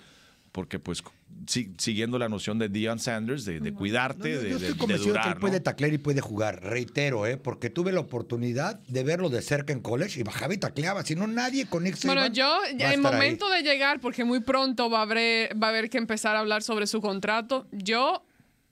Porque pues siguiendo la noción de Deion Sanders, de, de cuidarte, de, de, puede taclear y puede jugar, reitero, ¿eh? porque tuve la oportunidad de verlo de cerca en college y bajaba y tacleaba, si no nadie con Nick Bueno, yo, el momento de llegar, porque muy pronto va a, haber, va a haber que empezar a hablar sobre su contrato, yo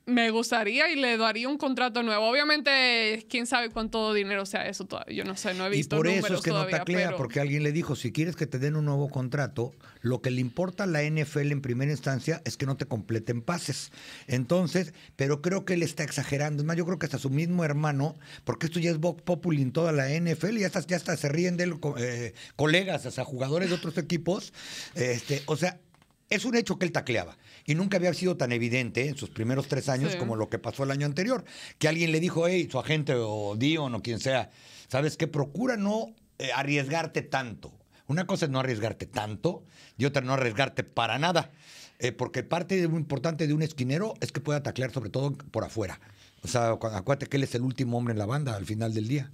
me gustaría y le daría un contrato nuevo. Obviamente, quién sabe cuánto dinero sea eso todavía. Yo no sé, no he visto. Y por eso es que no taclea, clara, porque alguien le dijo: si quieres que te den un nuevo contrato, lo que le importa a la NFL en primera instancia es que no te completen pases. Entonces, pero creo que él está exagerando. Es más, yo creo que hasta su mismo hermano, porque esto ya es Bob en toda la NFL, ya hasta, ya hasta se ríen de él, eh, colegas, hasta jugadores de otros equipos. Este, o sea, es un hecho que él tacleaba y nunca había sido tan evidente en sus primeros tres años como lo que pasó el año anterior, que alguien le dijo, hey, su agente o Dion o quien sea, ¿sabes que Procura no eh, arriesgarte tanto. Una cosa es no arriesgarte tanto y otra no arriesgarte para nada. Eh, porque parte importante de un esquinero es que pueda taclear sobre todo por afuera. O sea, acuérdate que él es el último hombre en la banda al final del día.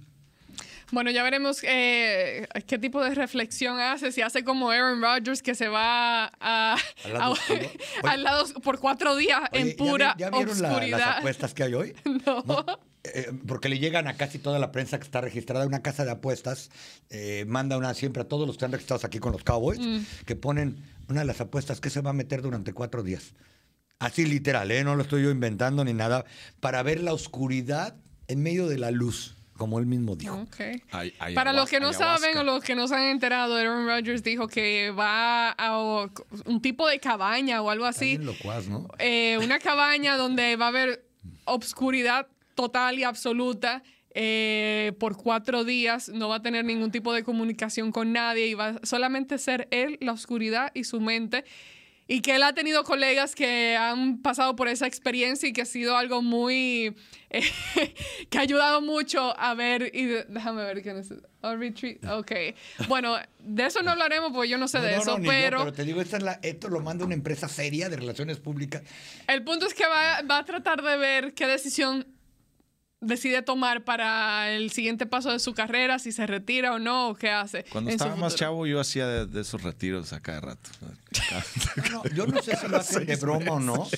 Bueno, ya veremos eh, qué tipo de reflexión hace, si hace como Aaron Rodgers que se va a, al, lado, por cuatro días en pura ¿Ya, ya vieron las apuestas que hay hoy? no. Eh, porque le llegan a casi toda la prensa que está registrada. Una casa de apuestas eh, manda una siempre a todos los que están registrados aquí con los Cowboys, mm. que ponen una de las apuestas que se va a meter durante cuatro días. Así literal, ¿eh? no lo estoy yo inventando ni nada, para ver la oscuridad en medio de la luz como él mismo dijo. Para los que no saben o los que no se han enterado, Aaron Rodgers dijo que va a un tipo de cabaña o algo así. Eh, una cabaña donde va a haber obscuridad total y absoluta. Eh, por cuatro días, no va a tener ningún tipo de comunicación con nadie y va solamente ser él, la oscuridad y su mente y que él ha tenido colegas que han pasado por esa experiencia y que ha sido algo muy eh, que ha ayudado mucho a ver y déjame ver qué es retreat ok bueno de eso no hablaremos porque yo no sé de eso pero, pero te digo esto lo manda una empresa seria de relaciones públicas el punto es que va, va a tratar de ver qué decisión decide tomar para el siguiente paso de su carrera, si se retira o no, o qué hace. Cuando estaba más chavo yo hacía de, esos retiros a cada rato. yo no sé si lo hacen de broma o no,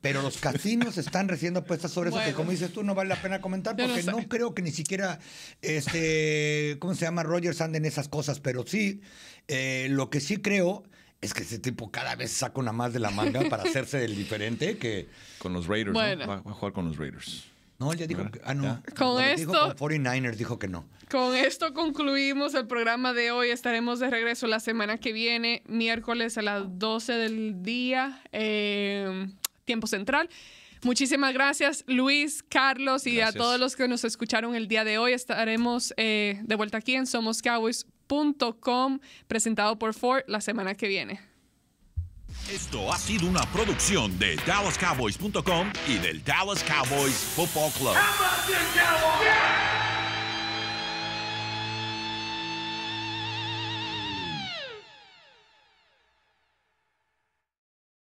pero los casinos están recibiendo apuestas sobre eso, que como dices tú, no vale la pena comentar, porque no, creo que ni siquiera, este, ¿cómo se llama? Rogers anden en esas cosas, pero sí, eh, lo que sí creo es que ese tipo cada vez saca una más de la manga para hacerse del diferente que... Con los Raiders, ¿no? va a jugar con los Raiders. Ah, no, ya dijo que. no. Con esto. que no. Con esto concluimos el programa de hoy. Estaremos de regreso la semana que viene, miércoles a las 12 del día, em, tiempo central. Muchísimas gracias, Luis, Carlos y a todos los que nos escucharon el día de hoy. Estaremos eh, de vuelta aquí en SomosCowboys.com, presentado por Ford la semana que viene. Esto ha sido una producción de DallasCowboys.com y del Dallas Cowboys Football Club.